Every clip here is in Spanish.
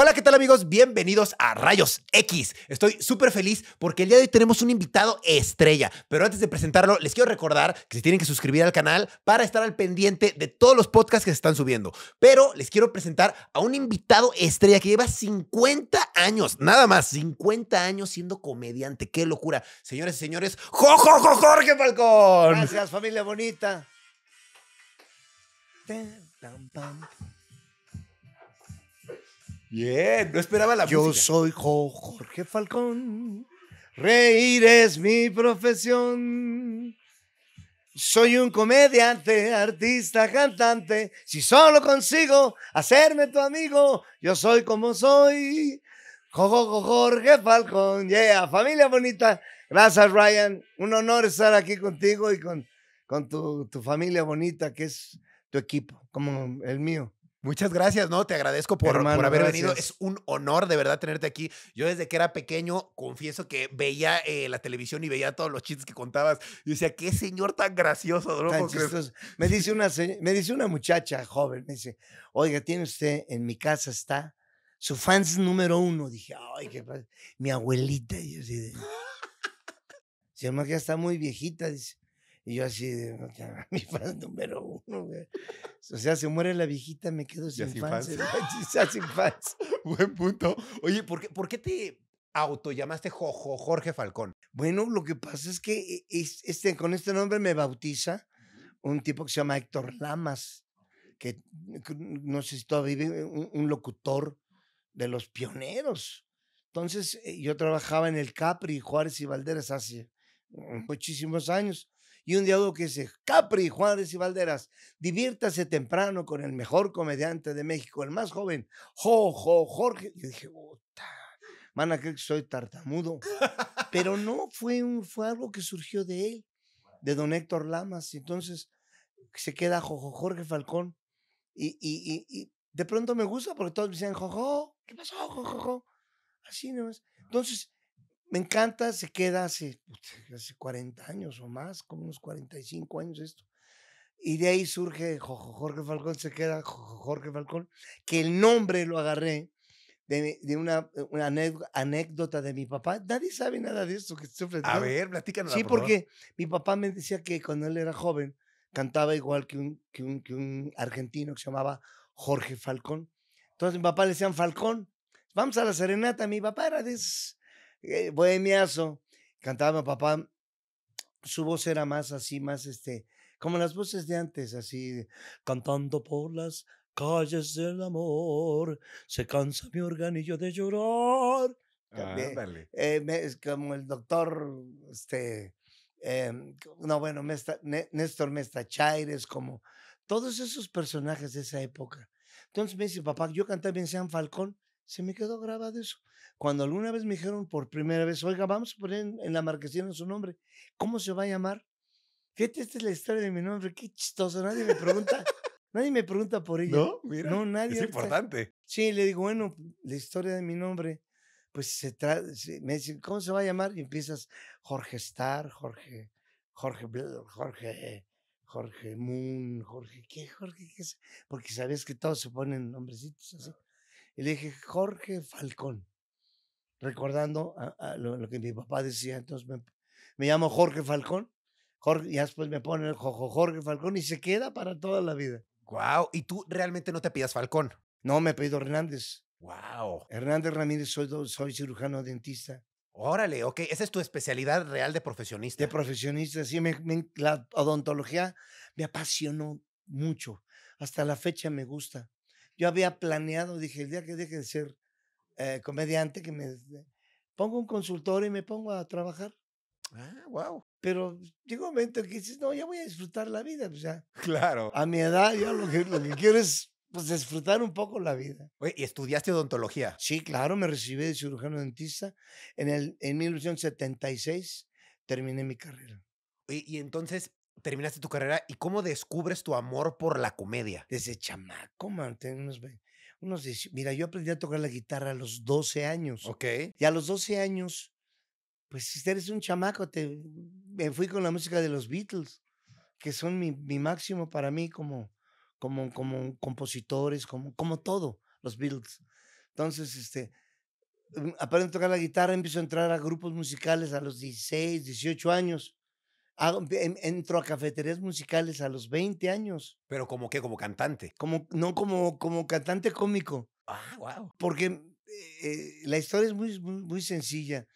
Hola, ¿qué tal amigos? Bienvenidos a Rayos X. Estoy súper feliz porque el día de hoy tenemos un invitado estrella. Pero antes de presentarlo, les quiero recordar que se tienen que suscribir al canal para estar al pendiente de todos los podcasts que se están subiendo. Pero les quiero presentar a un invitado estrella que lleva 50 años, nada más, 50 años siendo comediante. ¡Qué locura! Señores y señores, ¡Jojojo, Jorge Falcón! Gracias, familia bonita. Bien, no esperaba la Yo soy Jorge Falcón. Reír es mi profesión. Soy un comediante, artista, cantante. Si solo consigo hacerme tu amigo, yo soy como soy. Jorge Falcón. Yeah, familia bonita. Gracias, Ryan. Un honor estar aquí contigo y con, con tu familia bonita, que es tu equipo, como el mío. Muchas gracias, ¿no? Te agradezco por, haber venido. Es un honor de verdad tenerte aquí. Yo desde que era pequeño, confieso que veía eh, la televisión y veía todos los chistes que contabas. Y decía, qué señor tan gracioso, ¿no? tan Me dice, una, me dice una muchacha joven, me dice, oiga, tiene usted, en mi casa está su fans número uno. Dije, ay, qué Mi abuelita. Y yo así de... Se llama que ya está muy viejita, dice. Y yo así, mi fan número uno, O sea, se muere la viejita, me quedo sin, fans. sin fans. Buen punto. Oye, ¿por qué, ¿por qué te autollamaste Jojo Jorge Falcón? Bueno, lo que pasa es que este, con este nombre me bautiza un tipo que se llama Héctor Lamas, que no sé si todavía vive, un, un locutor de los pioneros. Entonces, eh, yo trabajaba en el Capri, Juárez y Valderas hace muchísimos años y un diálogo que dice, Capri, Juárez y Valderas, diviértase temprano con el mejor comediante de México, el más joven, Jo, Jorge. Yo dije, puta, mana, creo que soy tartamudo. Pero no, fue, un, fue algo que surgió de él, de don Héctor Lamas. Entonces se queda Jojo Jorge Falcón y, y, y, y, de pronto me gusta porque todos me dicen, Jojo, ¿qué pasó, Jojo? Así nomás. Entonces me encanta, se queda hace, hace 40 años o más, como unos 45 años esto. Y de ahí surge Jorge Falcón, se queda Jorge Falcón, que el nombre lo agarré de, una, eh, una, anécdota de mi papá. Nadie sabe nada de esto que A ver, platícanos. Sí, porque mi papá me decía que cuando él era joven cantaba igual que un, argentino que se llamaba Jorge Falcón. Entonces mi papá le decía Falcón. Vamos a la serenata. Mi papá era de eh, bohemiazo, cantaba mi papá, su voz era más así, más este, como las voces de antes, así, cantando por las calles del amor, se cansa mi organillo de llorar. También. Eh, es como el doctor, este, em, no, bueno, me Néstor Mesta como todos esos personajes de esa época. Entonces me dice, papá, yo cantaba bien Sean Falcón, se me quedó grabado eso. Cuando alguna vez me dijeron por primera vez, oiga, vamos a poner en, la marquesina su nombre, ¿cómo se va a llamar? Fíjate, esta es la historia de mi nombre, qué chistoso, nadie me pregunta. Nadie me pregunta por ello. No, mira. No, nadie. Es importante. Sí, le digo, bueno, la historia de mi nombre, pues se trata. Me dicen, ¿cómo se va a llamar? Y empiezas Jorge Star, Jorge, Jorge, Jorge, Jorge Moon, Jorge, ¿qué, Jorge, qué Porque sabías que todos se ponen nombrecitos así. Y le dije, Jorge Falcón recordando lo, que mi papá decía. Entonces me, llamo Jorge Falcón. Jorge, y después me ponen Jorge Falcón y se queda para toda la vida. Wow. ¿Y tú realmente no te pidas Falcón? No, me he pedido Hernández. Wow. Hernández Ramírez, soy, soy cirujano dentista. Órale, ok. Esa es tu especialidad real de profesionista. De profesionista, sí. la odontología me apasionó mucho. Hasta la fecha me gusta. Yo había planeado, dije, el día que deje de ser eh, comediante que me pongo un consultor y me pongo a trabajar. Ah, wow. Pero pues, llega un momento que dices, no, ya voy a disfrutar la vida. Pues ya. Claro. A mi edad, ya lo que, lo que quiero es pues, disfrutar un poco la vida. Oye, ¿y estudiaste odontología? Sí, claro, me recibí de cirujano dentista. En, el, en 1976 terminé mi carrera. y entonces terminaste tu carrera y cómo descubres tu amor por la comedia? Desde chamaco, man, unos 20, unos Mira, yo aprendí a tocar la guitarra a los 12 años. Ok. Y a los 12 años, pues si este, eres un chamaco, te, me fui con la música de los Beatles, que son mi, mi máximo para mí como, como, como compositores, como, como todo, los Beatles. Entonces, este, mm, aprendo a tocar la guitarra, empiezo a entrar a grupos musicales a los 16, 18 años entró entro a cafeterías musicales a los 20 años. ¿Pero como qué? ¿Como cantante? Como, no, como, como cantante cómico. Ah, wow. Porque mm, eh, la historia es muy, muy, sencilla.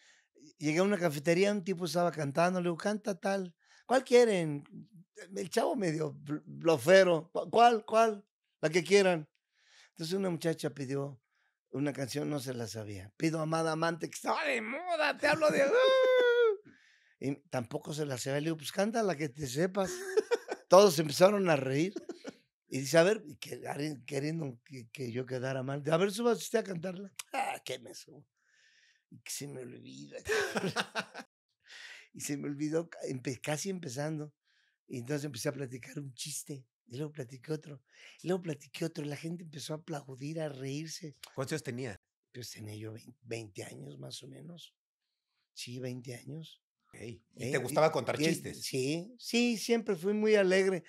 Llegué a una cafetería, un tipo estaba cantando, le digo, canta tal. ¿Cuál quieren? Mm, el chavo medio blofero. ¿Cuál? ¿Cuál? La que quieran. Entonces una muchacha pidió una canción, no se la sabía. Pido Amada Amante, que estaba de moda, te hablo de... ¡ah! Y tampoco se la se Le digo, pues cántala que te sepas. Todos empezaron a reír. Y dice, a ver, que, queriendo que, yo quedara mal. A ver, suba usted a cantarla. Ah, qué me subo. Que se me olvida. y se me olvidó empe casi empezando. Y entonces empecé a platicar un chiste. Y luego platiqué otro. Y luego platiqué otro. y La gente empezó a aplaudir, a reírse. ¿Cuántos años tenía? Pues tenía yo 20 años más o menos. Sí, 20 años te eh, gustaba contar chistes? Sí, sí, siempre fui muy alegre.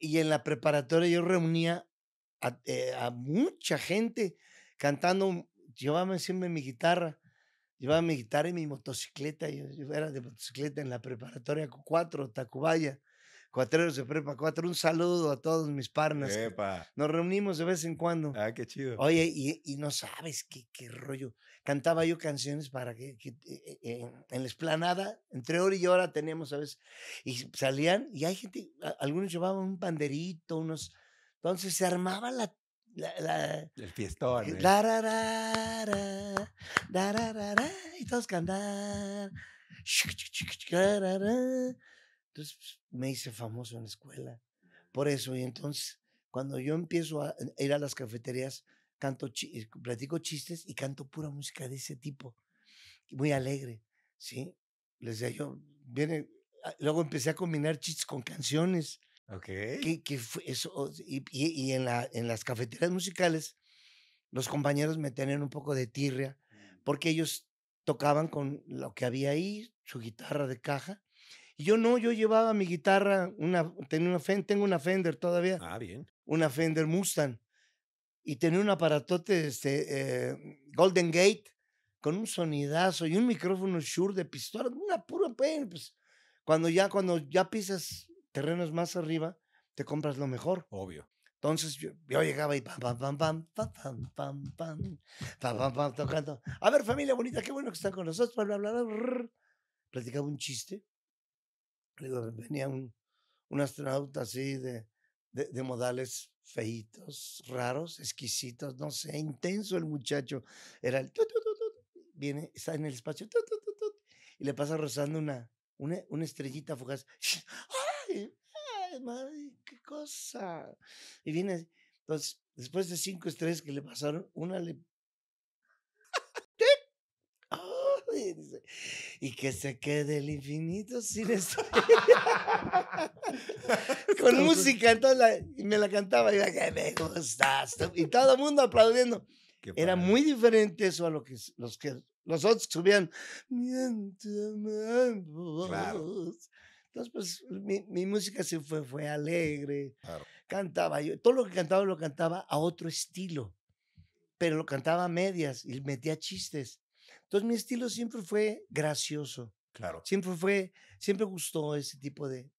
y en la preparatoria yo reunía a, eh, mucha gente cantando. Llevaba siempre mi guitarra, llevaba mi guitarra y mi motocicleta. Yo, era de motocicleta en la preparatoria cuatro Tacubaya. Cuatreros de Prepa 4. Un saludo a todos mis partners. Epa. Nos reunimos de vez en cuando. Ah, qué chido. Oye, y, y no sabes qué, qué, rollo. Cantaba yo canciones para que, eh, eh, en, la esplanada, entre hora y hora teníamos a veces. Y salían, y hay gente, algunos llevaban un panderito, unos. Entonces se armaba la la, la, el fiestón. Eh, la, La, la, ra, ra, y todos cantar. Entonces pues, me hice famoso en la escuela. Por eso, y entonces cuando yo empiezo a eh, ir a las cafeterías, canto platico chistes y canto pura música de ese tipo, muy alegre, ¿sí? Les decía yo, viene, ah, luego empecé a combinar chistes con canciones. Ok. Que, que eso, y, en, la, en las cafeterías musicales, los compañeros me tenían un poco de tirria, mm. porque ellos tocaban con lo que había ahí, su guitarra de caja, yo no, yo llevaba mi guitarra, una, tenía una Fender, tengo una Fender todavía. Ah, bien. Una Fender Mustang. Y tenía un aparatote, este, Golden Gate, con un sonidazo y un micrófono Shure de pistola, una pura pena. Pues, cuando, ya, cuando ya pisas terrenos más arriba, te compras lo mejor. Obvio. Entonces yo, yo, llegaba y pam, pam, pam, pam, pam, pam, pam, pam, pam, tocando. A ver, familia bonita, qué bueno que están con nosotros. Bla, bla, bla, platicaba un chiste venía un, un astronauta así de, de, modales feitos, raros, exquisitos, no sé, intenso el muchacho. Era el... Viene, está en el espacio y le pasa rozando una, una, una estrellita fugaz. ¡Ay, ay, madre, qué cosa! Y viene, entonces, después de cinco estrellas que le pasaron, una le y que se quede el infinito sin eso. Con música, y me la cantaba y que me Y todo el mundo aplaudiendo. Era muy diferente eso a lo que los que los otros subían. Claro. Entonces, pues mi, mi, música se fue, fue alegre. Cantaba yo. Todo lo que cantaba lo cantaba a otro estilo, pero lo cantaba a medias y metía chistes. Entonces mi estilo siempre fue gracioso. Claro. Siempre fue, siempre gustó ese tipo de,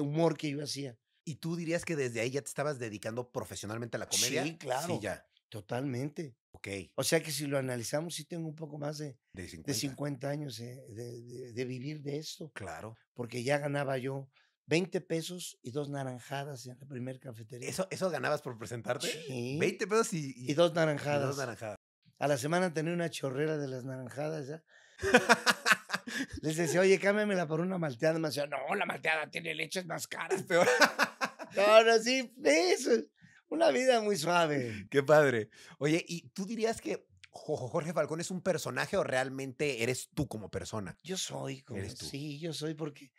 humor que yo hacía. ¿Y tú dirías que desde ahí ya te estabas dedicando profesionalmente a la comedia? Sí, claro. Sí, ya. Totalmente. Ok. O sea que si lo analizamos, sí tengo un poco más de, de, 50. años eh, de, vivir de esto. Claro. Porque ya ganaba yo 20 pesos y dos naranjadas en la primer cafetería. ¿Eso, eso ganabas por presentarte? Sí. 20 pesos y, dos naranjadas. dos naranjadas a la semana tenía una chorrera de las naranjadas ya. Les decía, oye, cámbiamela por una malteada. Me decía, no, la malteada tiene leches más caras, peor. no, no, sí, eso. Una vida muy suave. Qué padre. Oye, ¿y tú dirías que Jorge Falcón es un personaje o realmente eres tú como persona? Yo soy como. Sí, yo soy porque,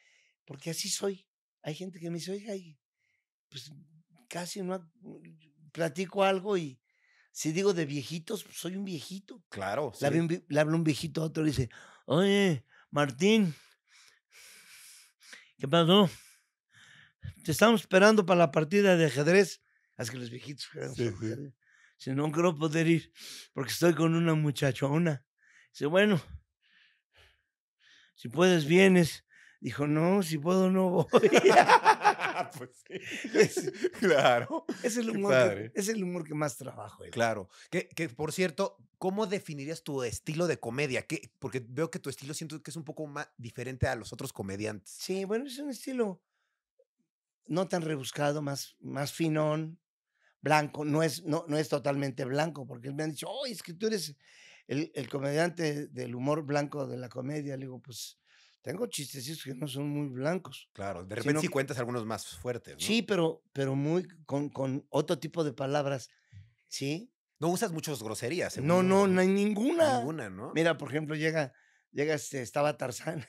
porque así soy. Hay gente que me dice, oye, pues casi no mm, platico algo y, si digo de viejitos, pues, soy un viejito. Claro. Le, habla un viejito a otro y dice, oye, Martín, ¿qué pasó? Te estamos esperando para la partida de ajedrez. Así que los viejitos. Sí, sí. Si no creo poder ir, porque estoy con una muchachona. Dice, bueno, si puedes, vienes. Dijo, no, si puedo, no voy. claro. Es el, humor que, más trabajo. Claro. Que, por cierto, ¿cómo definirías tu estilo de comedia? Porque veo que tu estilo siento que es un poco más diferente a los otros comediantes. Sí, bueno, es un estilo no tan rebuscado, más, más finón, blanco. No es, no, es totalmente blanco, porque me han dicho, oh, es que tú eres el, el comediante del humor blanco de la comedia. Le digo, pues tengo chistecitos que no son muy blancos. Claro, de repente cuentas algunos más fuertes. ¿no? Sí, pero, pero muy con, con otro tipo de palabras. ¿Sí? No usas muchas groserías. No, no, no hay ninguna. Ninguna, ¿no? Mira, por ejemplo, llega, llega este, estaba Tarzán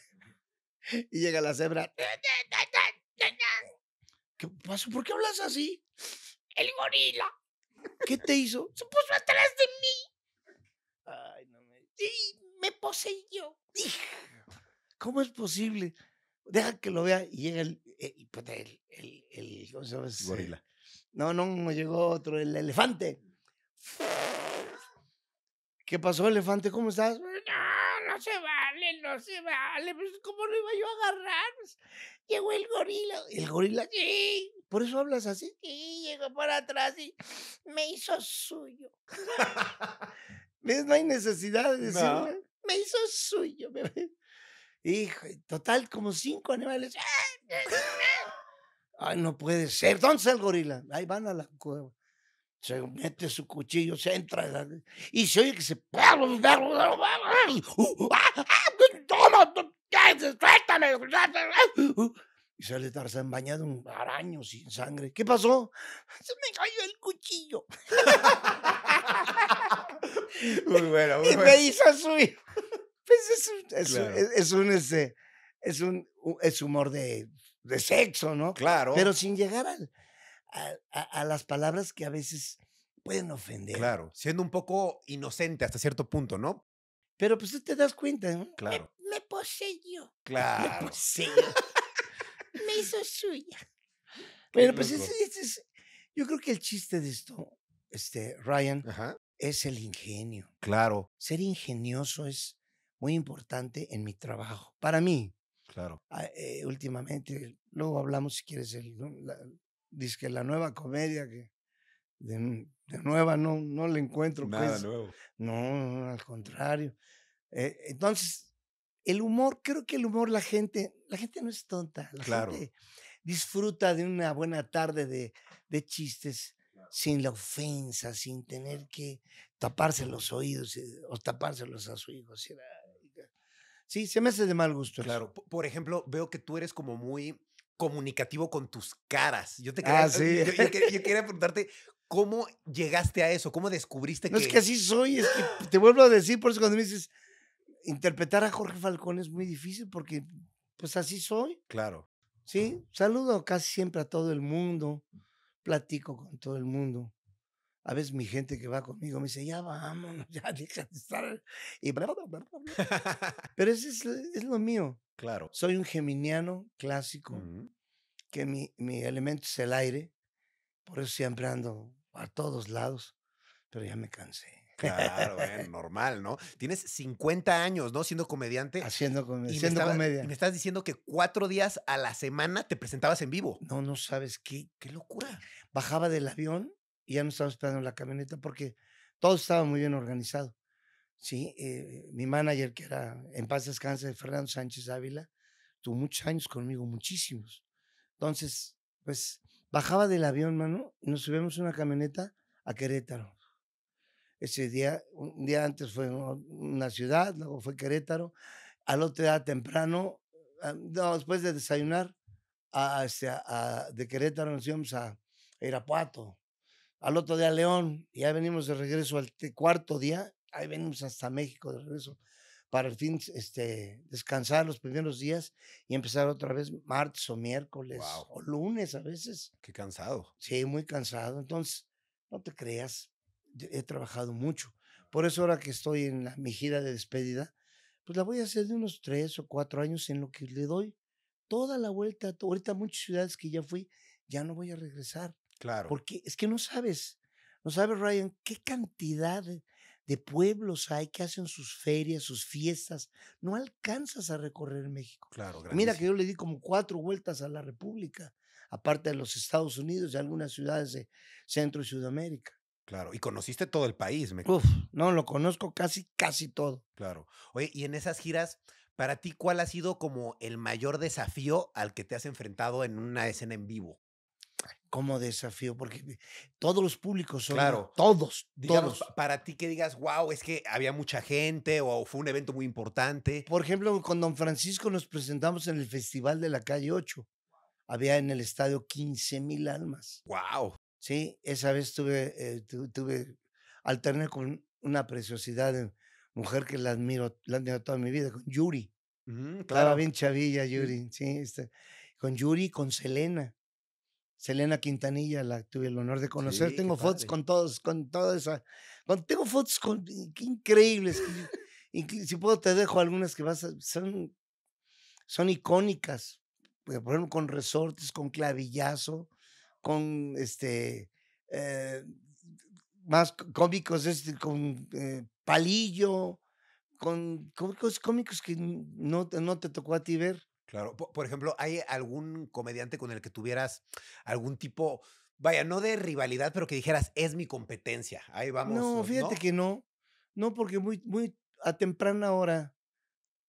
y llega la cebra. ¿Qué pasó? ¿Por qué hablas así? El gorila. ¿Qué te hizo? Se puso atrás de mí. Ay, no me. Sí, me poseyó. ¿Cómo es posible? Deja que lo vea y llega el, eh, el, el, ¿cómo se llama? Gorila. No, no, no, llegó otro, el elefante. ¿Qué pasó, elefante? ¿Cómo estás? No, no se vale, no se vale. Pues, ¿Cómo lo iba yo a agarrar? Pues, llegó el gorila. ¿El gorila? Sí. ¿Por eso hablas así? Sí, llegó por atrás y me hizo suyo. ¿Ves? No hay necesidad de decirlo. Me hizo suyo, bebé. Y total, como cinco animales. ¡ah! no puede ser. ¿Dónde está el gorila? Ahí van a la cueva. Se mete su cuchillo, se entra y se oye que se. Y sale Tarzán bañado un araño sin sangre. ¿Qué pasó? Se me cayó el cuchillo. muy bueno, muy y me hizo pues es un, es, un, es un este, es humor de, de, sexo, ¿no? Claro. Pero sin llegar a, a, las palabras que a veces pueden ofender. Claro, siendo un poco inocente hasta cierto punto, ¿no? Pero pues tú te das cuenta, ¿no? Claro. Me, poseyó. Claro. Me poseyó. me hizo suya. Bueno, pues yo creo que el chiste de esto, este, Ryan, es el ingenio. Claro. Ser ingenioso es muy importante en mi trabajo, para mí. Claro. Ah, eh, últimamente, luego hablamos si quieres, el, la, dice que la nueva comedia que de, nueva no, no le encuentro. Nada pues. nuevo. No, al contrario. Eh, entonces, el humor, creo que el humor, la gente, la gente no es tonta. La gente disfruta de una buena tarde de, de chistes sin la ofensa, sin tener que taparse los oídos eh, o tapárselos a su hijo. Sí, se me hace de mal gusto. Claro, por ejemplo, veo que tú eres como muy comunicativo con tus caras. Yo te quería, ah, preguntarte cómo llegaste a eso, cómo descubriste que... No, es que así soy, es que te vuelvo a decir, por eso cuando me dices, interpretar a Jorge Falcón es muy difícil porque pues así soy. Claro. Sí, saludo casi siempre a todo el mundo, platico con todo el mundo a veces mi gente que va conmigo me dice, ya vámonos, ya deja de estar. Pero eso es, lo mío. Claro. Soy un geminiano clásico, que mi, elemento es el aire, por eso siempre ando a todos lados, pero ya me cansé. Claro, eh, normal, ¿no? Tienes 50 años, ¿no? Siendo comediante. Haciendo comedia. Y me estás diciendo que cuatro días a la semana te presentabas en vivo. No, no sabes qué, qué locura. Bajaba del avión y ya nos estaba esperando en la camioneta porque todo estaba muy bien organizado. Sí, eh, mi manager, que era en paz descanse, Fernando Sánchez Ávila, tuvo muchos años conmigo, muchísimos. Entonces, pues bajaba del avión, mano, y nos subimos una camioneta a Querétaro. Ese día, un día antes fue una ciudad, luego fue Querétaro. Al otro día temprano, ah, después de desayunar, este, a, de Querétaro nos íbamos a Irapuato, al otro día León, y ahí venimos de regreso al cuarto día, ahí venimos hasta México de regreso para el fin este, descansar los primeros días y empezar otra vez martes o miércoles o lunes a veces. Qué cansado. Sí, muy cansado. Entonces, no te creas, he trabajado mucho. Por eso ahora que estoy en la, mi gira de despedida, pues la voy a hacer de unos tres o cuatro años en lo que le doy toda la vuelta. Ahorita muchas ciudades que ya fui, ya no voy a regresar. Claro. Porque es que no sabes, no sabes, Ryan, qué cantidad de pueblos hay que hacen sus ferias, sus fiestas. No alcanzas a recorrer México. Claro, gracias. Mira que yo le di como cuatro vueltas a la República, aparte de los Estados Unidos y algunas ciudades de Centro y Sudamérica. Claro, y conociste todo el país. Me... Uf, no, lo conozco casi, casi todo. Claro. Oye, y en esas giras, para ti, ¿cuál ha sido como el mayor desafío al que te has enfrentado en una escena en vivo? como desafío, porque todos los públicos son. Todos, Digamos, Para ti que digas, wow, es que había mucha gente o fue un evento muy importante. Por ejemplo, con Don Francisco nos presentamos en el Festival de la Calle 8. Había en el estadio 15 mil almas. ¡Wow! Sí, esa vez tuve, eh, tuve, alterné con una preciosidad mujer que la admiro, la admiro toda mi vida, con Yuri. claro. bien chavilla, Yuri, sí, este, con Yuri, con Selena. Selena Quintanilla, la tuve el honor de conocer. tengo fotos con todos, con toda esa. tengo fotos con, increíbles. si puedo, te dejo algunas que vas son, son icónicas. Eh, por ejemplo, con resortes, con clavillazo, con este. Eh, más cómicos, este, con eh, palillo, con cómicos, cómicos que no, no te tocó a ti ver. Claro. Por, ejemplo, ¿hay algún comediante con el que tuvieras algún tipo, vaya, no de rivalidad, pero que dijeras, es mi competencia? Ahí vamos. No, fíjate que no. No, porque muy, muy a temprana hora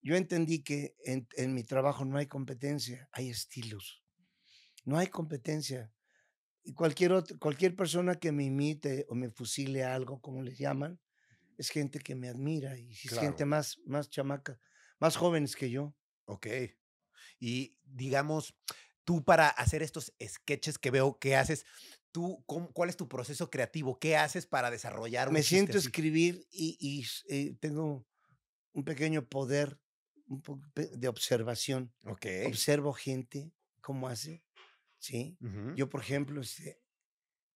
yo entendí que en, mi trabajo no hay competencia, hay estilos. No hay competencia. Y cualquier, cualquier persona que me imite o me fusile algo, como les llaman, es gente que me admira y es gente más, más chamaca, más jóvenes que yo. Ok. Y digamos, tú para hacer estos sketches que veo que haces, tú, ¿cuál es tu proceso creativo? ¿Qué haces para desarrollar un Me siento escribir y, eh, tengo un pequeño poder de observación. Observo gente, cómo hace, ¿sí? Yo, por ejemplo, este,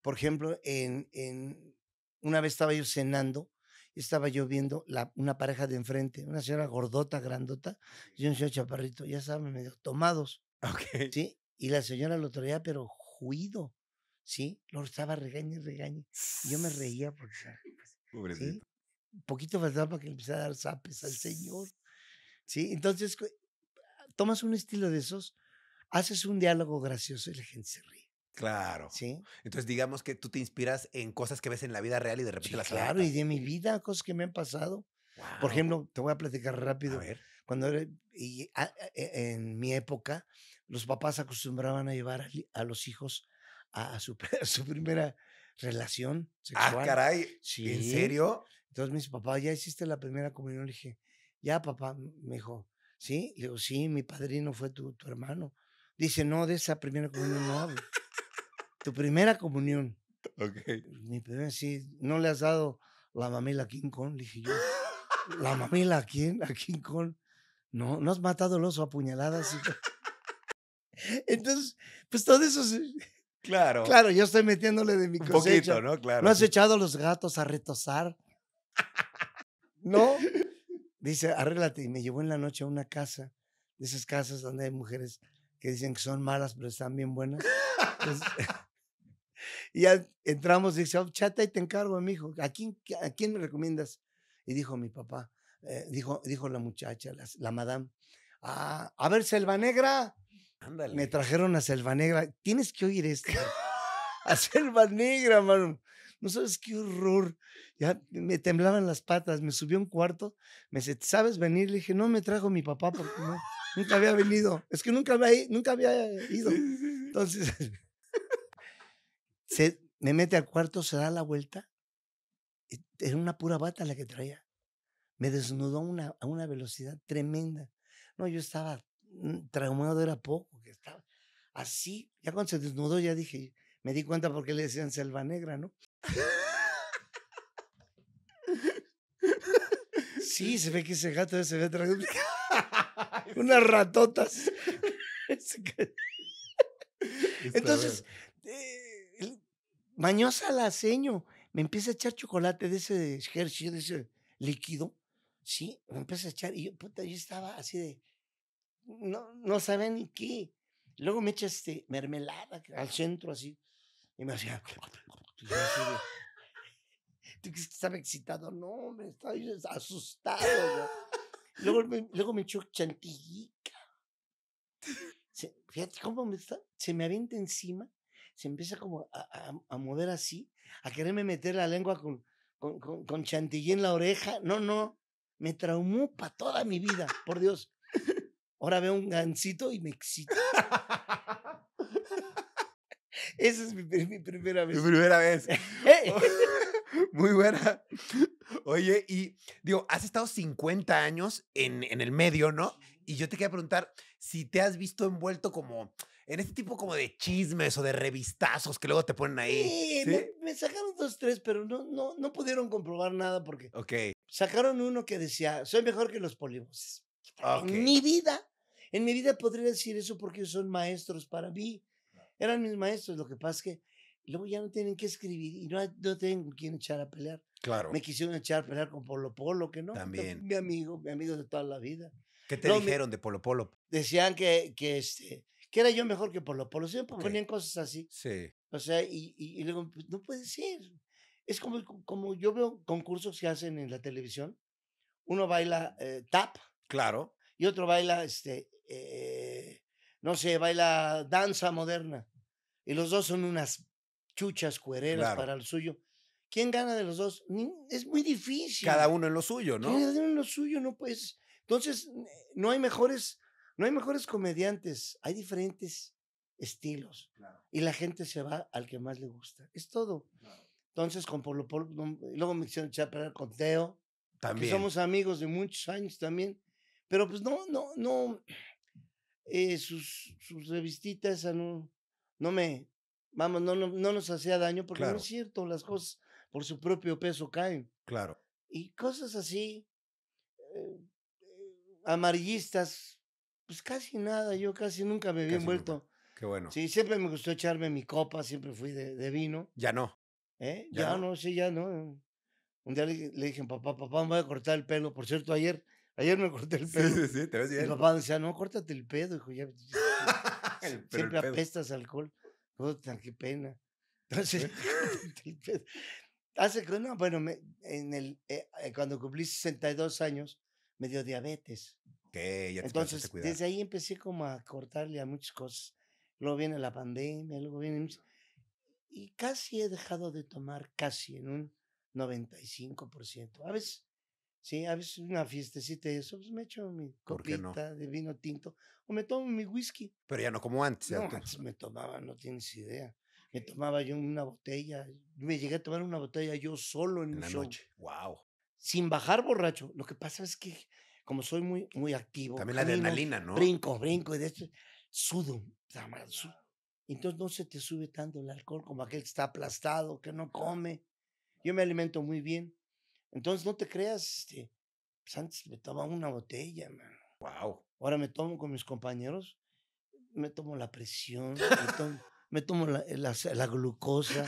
por ejemplo en, en, una vez estaba yo cenando estaba yo viendo una pareja de enfrente, una señora gordota, grandota, y un señor chaparrito, ya saben, medio tomados. ¿Sí? Y la señora lo traía, pero juido, ¿sí? Lo estaba regañe, regañe. Y yo me reía porque... Pues, Pobrecito. ¿sí? Un poquito faltaba para que le empezara a dar zapes al señor. ¿Sí? Entonces, tomas un estilo de esos, haces un diálogo gracioso y la gente se ríe. Claro. Sí. Entonces, digamos que tú te inspiras en cosas que ves en la vida real y de repente las Claro, y de mi vida, cosas que me han pasado. Por ejemplo, te voy a platicar rápido. ver. Cuando y, e, en mi época, los papás acostumbraban a llevar a, los hijos a, su, primera relación ah, sexual. Ah, caray. ¿En serio? Entonces me dice, papá, ¿ya hiciste la primera comunión? Le dije, ya, papá. Me dijo, ¿sí? Le digo, sí, mi padrino fue tu, tu hermano. Dice, no, de esa primera comunión no hablo tu primera comunión. Ok. Mi primera, sí, no le has dado la mamela a King Kong, le dije yo. ¿La mamila a quién? A King Kong. No, no has matado el oso a puñaladas. Entonces, pues todo eso. sí. Claro. Claro, yo estoy metiéndole de mi cosecha. Un poquito, ¿no? Claro. ¿No has echado a los gatos a retosar? ¿No? Dice, arréglate. Y me llevó en la noche a una casa, de esas casas donde hay mujeres que dicen que son malas, pero están bien buenas. Y ya entramos y dice, oh, chata, y te encargo, mi hijo. ¿A quién, ¿A quién me recomiendas? Y dijo mi papá, eh, dijo, dijo la muchacha, la, la madame, ah, a ver, Selva Negra. Ándale. Me trajeron a Selva Negra. Tienes que oír esto. a Selva Negra, mano. No sabes qué horror. Ya me temblaban las patas. Me subió un cuarto. Me dice, ¿sabes venir? Le dije, no, me trajo mi papá porque no, nunca había venido. Es que nunca había, nunca había ido. Entonces... se, me mete al cuarto, se da la vuelta. Y era una pura bata la que traía. Me desnudó una, a una velocidad tremenda. No, yo estaba mm, traumado, era poco, que estaba así. Ya cuando se desnudó, ya dije, me di cuenta porque le decían selva negra, ¿no? Sí, se ve que ese gato se ve traído unas ratotas. Entonces, eh, mañosa la seño, me empieza a echar chocolate de ese jersey, de ese líquido, ¿sí? Me empieza a echar y yo, puta, yo estaba así de, no, no sabía ni qué. Luego me echa este mermelada al centro así y me hacía... ¿Tú que estaba excitado? No, me estaba asustado. Luego, me, luego me echó chantillica. fíjate cómo me está, se me avienta encima se empieza como a, mover así, a quererme meter la lengua con, con, chantilly en la oreja. No, no, me traumó para toda mi vida, por Dios. Ahora veo un gancito y me excito. Esa es mi, primera vez. Mi primera vez. Muy buena. Oye, y digo, has estado 50 años en, en el medio, ¿no? Y yo te quería preguntar si te has visto envuelto como en este tipo como de chismes o de revistazos que luego te ponen ahí. Sí, Me, sacaron dos, tres, pero no, no, no pudieron comprobar nada porque okay. sacaron uno que decía, soy mejor que los polibos. En mi vida, en mi vida podría decir eso porque son maestros para mí. Eran mis maestros, lo que pasa es que luego ya no tienen que escribir y no, no tengo quién echar a pelear. Claro. Me quisieron echar a pelear con Polo Polo, que no. También. Mi amigo, mi amigo de toda la vida. ¿Qué te dijeron de Polo Polo? Decían que, que, este, que era yo mejor que por lo Siempre porque ponían cosas así. Sí. O sea, y, y, pues, no puede ser. Es como, como yo veo concursos que hacen en la televisión. Uno baila eh, tap. Claro. Y otro baila, este, eh, no sé, baila danza moderna. Y los dos son unas chuchas cuereras para el suyo. ¿Quién gana de los dos? Es muy difícil. Cada uno en lo suyo, ¿no? Cada uno en lo suyo, no puedes. Entonces, no hay mejores no hay mejores comediantes, hay diferentes estilos. Y la gente se va al que más le gusta. Es todo. Entonces, con Polo Polo, luego me hicieron el con Teo. También. somos amigos de muchos años también. Pero pues no, no, no. Eh, sus, sus revistitas no, no me, vamos, no, no, nos hacía daño porque no es cierto, las cosas por su propio peso caen. Claro. Y cosas así, eh, eh, amarillistas, pues casi nada, yo casi nunca me había envuelto. Qué bueno. Sí, siempre me gustó echarme mi copa, siempre fui de, de vino. Ya no. ¿Eh? Ya, no. sí, ya no. Un día le, dije, papá, papá, me voy a cortar el pelo. Por cierto, ayer, ayer me corté el pelo. Sí, sí, te ves bien. Mi papá decía, no, córtate el pedo, hijo. Ya, el, siempre apestas alcohol. Puta, qué pena. Entonces, hace que, no, bueno, en el, eh, eh, cuando cumplí 62 años, me dio diabetes. Entonces, desde ahí empecé como a cortarle a muchas cosas. Luego viene la pandemia, luego viene... Y casi he dejado de tomar, casi en un 95%. A veces, sí, a veces una fiestecita y eso, pues me echo mi copita de vino tinto o me tomo mi whisky. Pero ya no como antes. No, antes me tomaba, no tienes idea. Me tomaba yo una botella, me llegué a tomar una botella yo solo en, en la noche. Wow. Sin bajar borracho. Lo que pasa es que como soy muy, muy activo. También la adrenalina, ¿no? Brinco, brinco y de hecho sudo, Entonces no se te sube tanto el alcohol como aquel que está aplastado, que no come. Yo me alimento muy bien. Entonces no te creas, este, pues, antes me tomaba una botella, Wow. Ahora me tomo con mis compañeros, me tomo la presión, me tomo, la, eh, la, glucosa.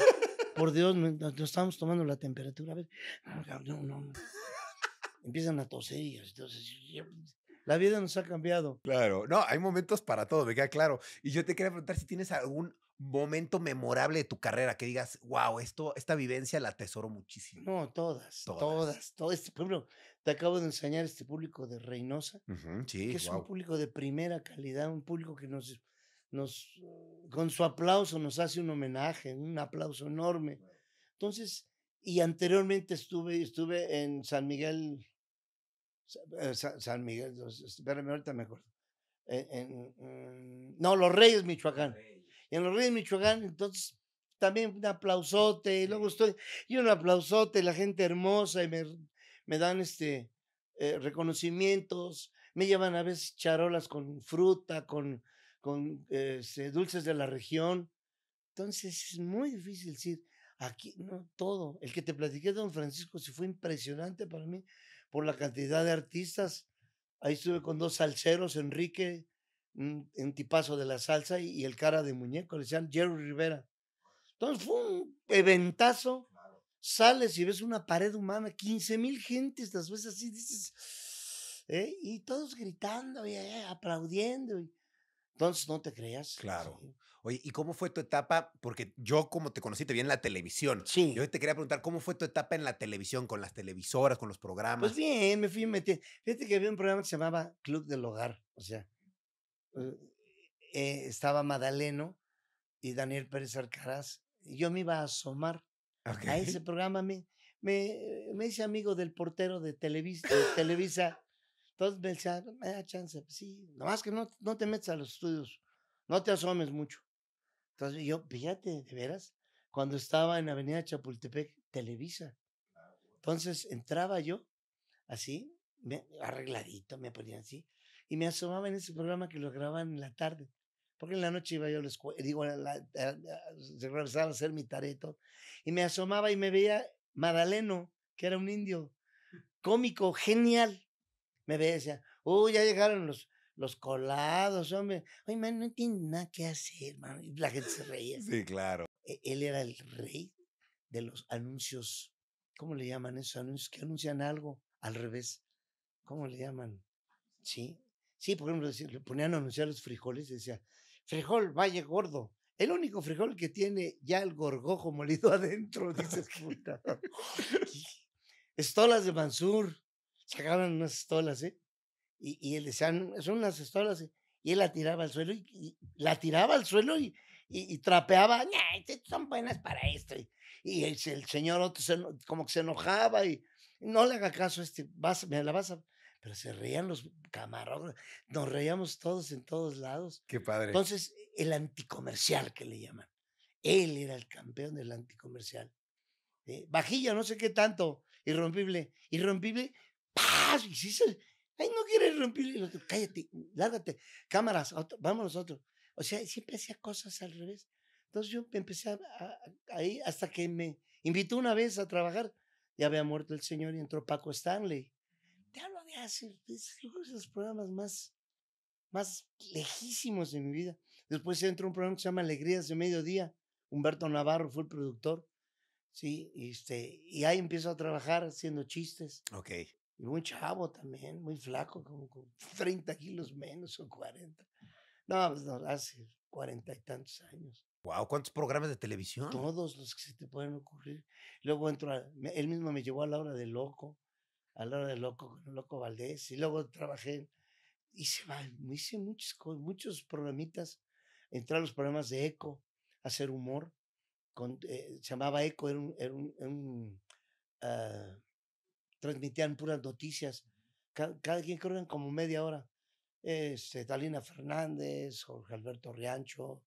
Por Dios, nos, estamos tomando la temperatura. ver, no, no, no empiezan a toser y entonces pues, la vida nos ha cambiado. Claro, no, hay momentos para todo, me queda claro. Y yo te quería preguntar si tienes algún momento memorable de tu carrera que digas, wow, esto, esta vivencia la atesoro muchísimo. No, todas, todas, Todo este, por te acabo de enseñar este público de Reynosa, que es un público de primera calidad, un público que nos, nos, eh, con su aplauso nos hace un homenaje, un aplauso enorme. Entonces, y anteriormente estuve, estuve en San Miguel eh, San Miguel, este, espérame, ahorita me acuerdo. Eh, en, mm, no, Los Reyes, Michoacán. En Los Reyes, Michoacán, entonces también un aplausote, y luego estoy, y un aplausote, la gente hermosa, y me, dan este eh, reconocimientos, me llevan a veces charolas con fruta, con, con este, dulces de la región. Entonces es muy difícil decir, aquí no todo. El que te platiqué, don Francisco, si fue impresionante para mí, por la cantidad de artistas. Ahí estuve con dos salseros, Enrique, un, tipazo de la salsa, y, el cara de muñeco, le decían Jerry Rivera. Entonces fue un eventazo. Sales y ves una pared humana, 15 mil gentes, las veces así, dices, ¿eh? y todos gritando y eh, aplaudiendo. Entonces, no te creas. Claro. Oye, ¿y cómo fue tu etapa? Porque yo, como te conocí, te vi en la televisión. Sí. Yo te quería preguntar, ¿cómo fue tu etapa en la televisión, con las televisoras, con los pues programas? Pues bien, me fui metiendo. Fíjate que había un programa que se llamaba Club del Hogar. O sea, eh, eh, estaba Madaleno y Daniel Pérez Alcaraz. Y yo me iba a asomar a ese programa. Me, me, me hice amigo del portero de Televisa entonces me decía, me da chance, pues sí, nomás que no, no te metas a los estudios, no te asomes mucho. Entonces yo, fíjate, de veras, cuando estaba en Avenida Chapultepec, Televisa. Ah, Entonces entraba yo así, arregladito, me ponía así, y me asomaba en ese programa que lo grababan en la tarde, porque en la noche iba yo a la escuela, digo, a regresaba a hacer mi tareto, y me asomaba y me veía Madaleno, que era un indio cómico, genial, me decía, uy, ya llegaron los, los colados, hombre. Oye, man, no entiendo nada que hacer, man. Y la gente se reía. Sí, claro. E, él era el rey de los anuncios. ¿Cómo le llaman esos anuncios? Que anuncian algo al revés. ¿Cómo le llaman? Sí. Sí, por ejemplo, le ponían a anunciar los frijoles y decía, frijol, valle gordo. El único frijol que tiene ya el gorgojo molido adentro, dices, puta. Estolas de Mansur sacaban unas estolas, ¿eh? Y, y él decían, son unas estolas, y él la tiraba al suelo y, la tiraba al suelo y, y, trapeaba, este, son buenas para esto. Y, el, señor otro como que se enojaba y no le haga caso este, vas, me la vas a... Pero se reían los camarógrafos, nos reíamos todos en todos lados. Qué padre. Entonces, el anticomercial que le llaman. Él era el campeón del anticomercial. ¿Eh? Vajilla, no sé qué tanto, irrompible. Irrompible ¡Paz! Y si se, ay, no quieres romper cállate, lárgate, cámaras, vamos vámonos otro. O sea, siempre hacía cosas al revés. Entonces yo empecé ahí hasta que me invitó una vez a trabajar. Ya había muerto el señor y entró Paco Stanley. Te hablo de de los programas más, más lejísimos de mi vida. Después entró un programa que se llama Alegrías de Mediodía. Humberto Navarro fue el productor. Sí, este, y ahí empiezo a trabajar haciendo chistes. Ok. Y chavo también, muy flaco, como con 30 kilos menos o 40. No, pues, no, hace cuarenta y tantos años. Wow, ¿cuántos programas de televisión? Todos los que se te pueden ocurrir. Luego entro, él mismo me llevó a la hora de loco, a la hora de loco con Loco Valdés, y luego trabajé, hice, hice muchos, muchos programitas, entré a los programas de Eco, hacer humor, con, eh, se llamaba Eco, era un, ah, transmitían puras noticias. Cada, quien creo que como media hora. Este, Talina Fernández, Jorge Alberto Riancho,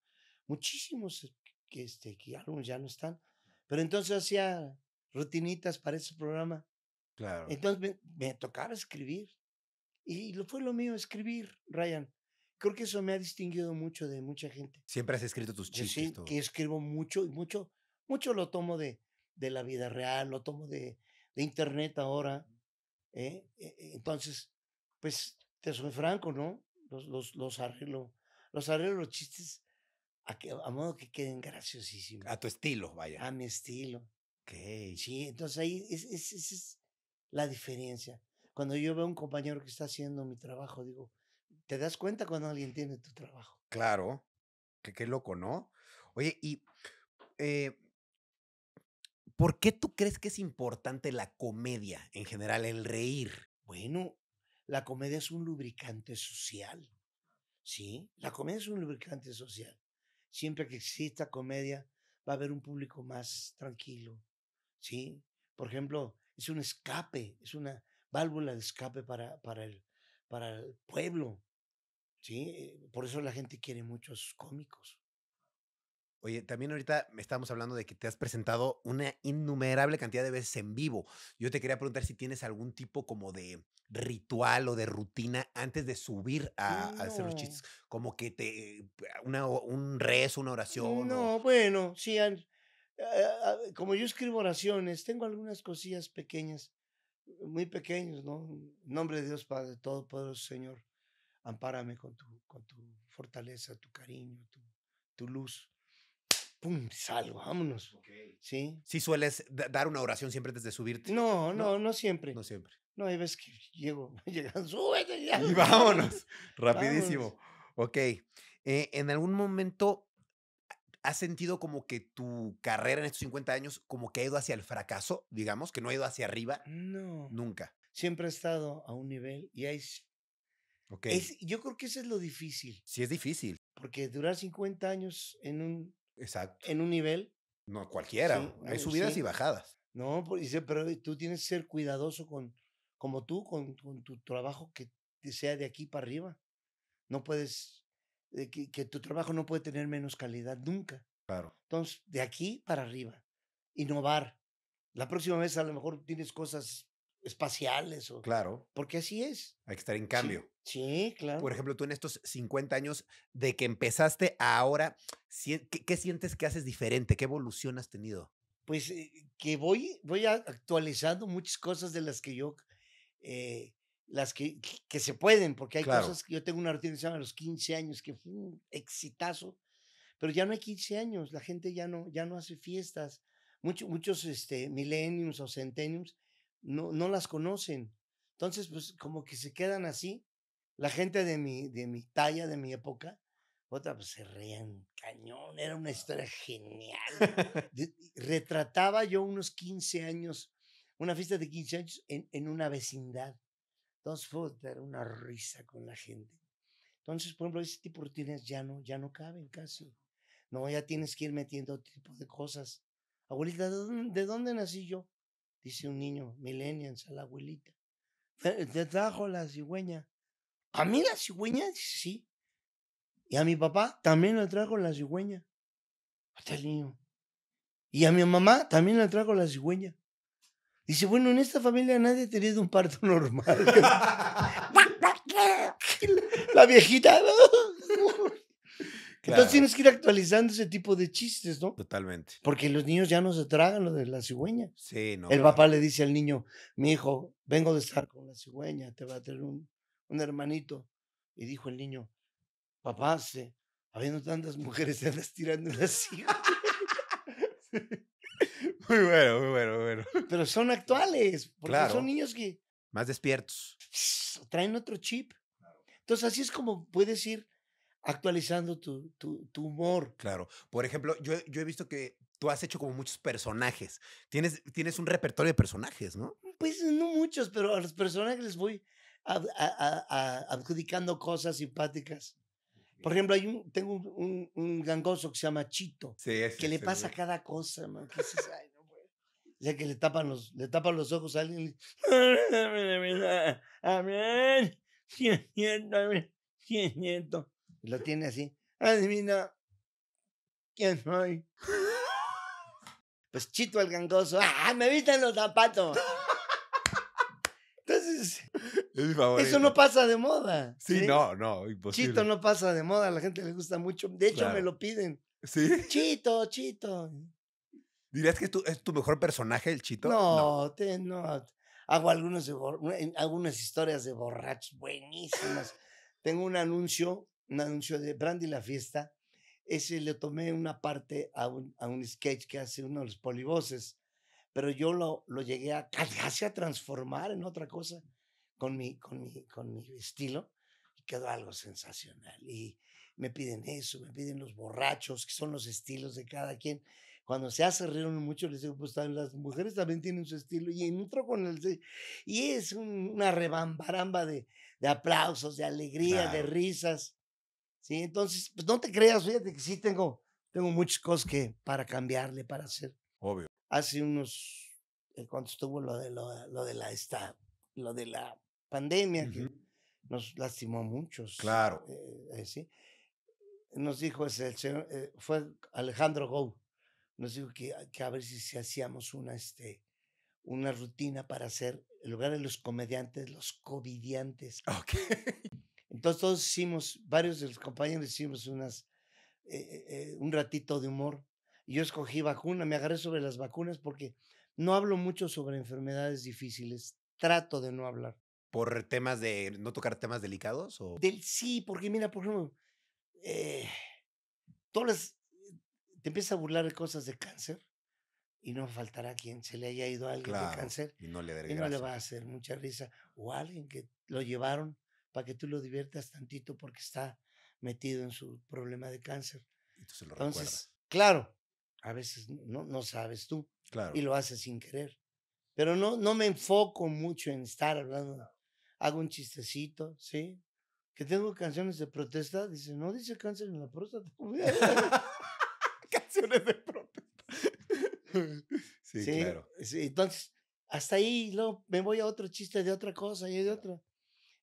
muchísimos que, este, que algunos ya no están. Pero entonces hacía rutinitas para ese programa. Claro. Entonces me, tocaba escribir. Y lo, fue lo mío, escribir, Ryan. Creo que eso me ha distinguido mucho de mucha gente. Siempre has escrito tus chistes. Sí, que escribo mucho y mucho, mucho lo tomo de, de la vida real, lo tomo de, de internet ahora. ¿eh? E, e, entonces, pues te soy franco, ¿no? Los, los, los arreglo, los arreglo los chistes a, que, a modo que queden graciosísimos. A tu estilo, vaya. A mi estilo. Ok. Sí, entonces ahí es, es, es, la diferencia. Cuando yo veo a un compañero que está haciendo mi trabajo, digo, te das cuenta cuando alguien tiene tu trabajo. Claro, que qué loco, ¿no? Oye, y eh, ¿Por qué tú crees que es importante la comedia en general, el reír? Bueno, la comedia es un lubricante social. Sí, la comedia es un lubricante social. Siempre que exista comedia, va a haber un público más tranquilo. Sí, por ejemplo, es un escape, es una válvula de escape para, el, para el pueblo. Sí, por eso la gente quiere muchos cómicos. Oye, también ahorita estamos hablando de que te has presentado una innumerable cantidad de veces en vivo. Yo te quería preguntar si tienes algún tipo como de ritual o de rutina antes de subir a, hacer los chistes, como que te un rezo, una oración. No, bueno, sí, como yo escribo oraciones, tengo algunas cosillas pequeñas, muy pequeñas, ¿no? nombre de Dios Padre todo poderoso Señor, ampárame con tu, con tu fortaleza, tu cariño, tu, tu luz pum, salgo, vámonos. ¿Sí? ¿Sí sueles dar una oración siempre desde subirte? No, no, no, siempre. No siempre. No, hay veces que llego, llegan, súbete ya. Y vámonos, rapidísimo. Ok. Eh, ¿En algún momento has sentido como que tu carrera en estos 50 años como que ha ido hacia el fracaso, digamos, que no ha ido hacia arriba? No. Nunca. Siempre he estado a un nivel y ahí... ok yo creo que eso es lo difícil. Sí, es difícil. Porque durar 50 años en un Exacto. En un nivel. No, cualquiera. Hay eh, subidas y bajadas. No, dice, pero eh, tú tienes que ser cuidadoso con, como tú, con, tu trabajo que sea de aquí para arriba. No puedes, eh, que, que tu trabajo no puede tener menos calidad nunca. Claro. Entonces, de aquí para arriba, innovar. La próxima vez a lo mejor tienes cosas espaciales. O, claro. Porque así es. Hay que estar en cambio. Sí, claro. Por ejemplo, tú en estos 50 años de que empezaste ahora, ¿qué, sientes que haces diferente? ¿Qué evolución has tenido? Pues eh, que voy, voy actualizando muchas cosas de las que yo, eh, las que, que se pueden, porque hay cosas que yo tengo una rutina que se los 15 años, que fue un exitazo, pero ya no hay 15 años, la gente ya no, ya no hace fiestas. muchos muchos este, millenniums o centenniums no, no las conocen. Entonces, pues como que se quedan así. La gente de mi, de mi talla, de mi época, otra, pues se reían cañón, era una historia genial. Retrataba yo unos 15 años, una fiesta de 15 años en, una vecindad. Entonces fue una risa con la gente. Entonces, por ejemplo, ese tipo de rutinas ya no, ya no caben casi. No, ya tienes que ir metiendo otro tipo de cosas. Abuelita, de dónde nací yo? dice un niño, millennials, a la abuelita. Te trajo la cigüeña. A mí la cigüeña, sí. Y a mi papá también le trajo la cigüeña. Hasta ah, el niño. Y a mi mamá también le trajo la cigüeña. Dice, bueno, en esta familia nadie ha tenido un parto normal. la viejita. ¿no? Entonces tienes que ir actualizando ese tipo de chistes, ¿no? Totalmente. Porque los niños ya no se tragan lo de la cigüeña. Sí, no. El papá le dice al niño, mi hijo, vengo de estar con la cigüeña, te va a tener un, hermanito. Y dijo el niño, papá, ¿sí? habiendo tantas mujeres, se andas tirando la cigüeña. muy bueno, muy bueno, muy bueno. Pero son actuales, porque son niños que... Más despiertos. Traen otro chip. Entonces así es como puedes ir actualizando tu, tu, tu, humor. Claro. Por ejemplo, yo, yo, he visto que tú has hecho como muchos personajes. Tienes, tienes un repertorio de personajes, ¿no? Pues no muchos, pero a los personajes les voy a, adjudicando cosas simpáticas. Por ejemplo, hay tengo un, un, un, gangoso que se llama Chito, sí, que le pasa cada cosa, man. Que ay, no, O sea, que le tapan los, le tapan los ojos a alguien. Amén. Lo tiene así. Adivina quién soy. Pues Chito el gangoso. ¡Ah! Me en los zapatos. Entonces, eso no pasa de moda. Sí, no, no, imposible. Chito no pasa de moda, a la gente le gusta mucho. De hecho, me lo piden. Sí. Chito, Chito. ¿Dirías que es tu, mejor personaje el Chito? No, no. Te, Hago algunos eh, algunas historias de borrachos buenísimas. Tengo un anuncio un anuncio de Brandy La Fiesta, ese le tomé una parte a un, sketch que hace uno de los polivoces, pero yo lo, lo llegué a casi a transformar en otra cosa con mi, con mi, con mi estilo y quedó algo sensacional. Y me piden eso, me piden los borrachos, que son los estilos de cada quien. Cuando se hace rieron mucho, les digo, pues las mujeres también tienen su estilo y entro con el... Y es una rebambaramba de, de aplausos, de alegría, de risas. Sí, entonces, pues no te creas, fíjate que sí tengo, tengo muchas cosas que para cambiarle, para hacer. Obvio. Hace unos, eh, cuando estuvo lo de, lo, de la, esta, lo de la pandemia, nos lastimó a muchos. Claro. Eh, eh, sí. Nos dijo, es el señor, fue Alejandro Gou, nos dijo que, ah, que a ver si, si, hacíamos una, este, una rutina para hacer, en lugar de los comediantes, los covidiantes. Ok. Entonces todos hicimos, varios de los compañeros hicimos unas, eh, eh, eh, un ratito de humor. Yo escogí vacuna, me agarré sobre las vacunas porque no hablo mucho sobre enfermedades difíciles, trato de no hablar. ¿Por temas de, no tocar temas delicados? O? Del, sí, porque mira, por ejemplo, todas te empiezas a burlar de cosas de cáncer y no faltará quien se le haya ido a alguien de cáncer y no le, va a hacer mucha risa o alguien que lo llevaron para que tú lo diviertas tantito porque está metido en su problema de cáncer. Entonces, claro, a veces no, no sabes tú y lo haces sin querer. Pero no, no me enfoco mucho en estar hablando. Hago un chistecito, ¿sí? Que tengo canciones de protesta. Dice, no dice cáncer en la prosa. canciones de protesta. sí, claro. entonces, hasta ahí luego me voy a otro chiste de otra cosa y de otra.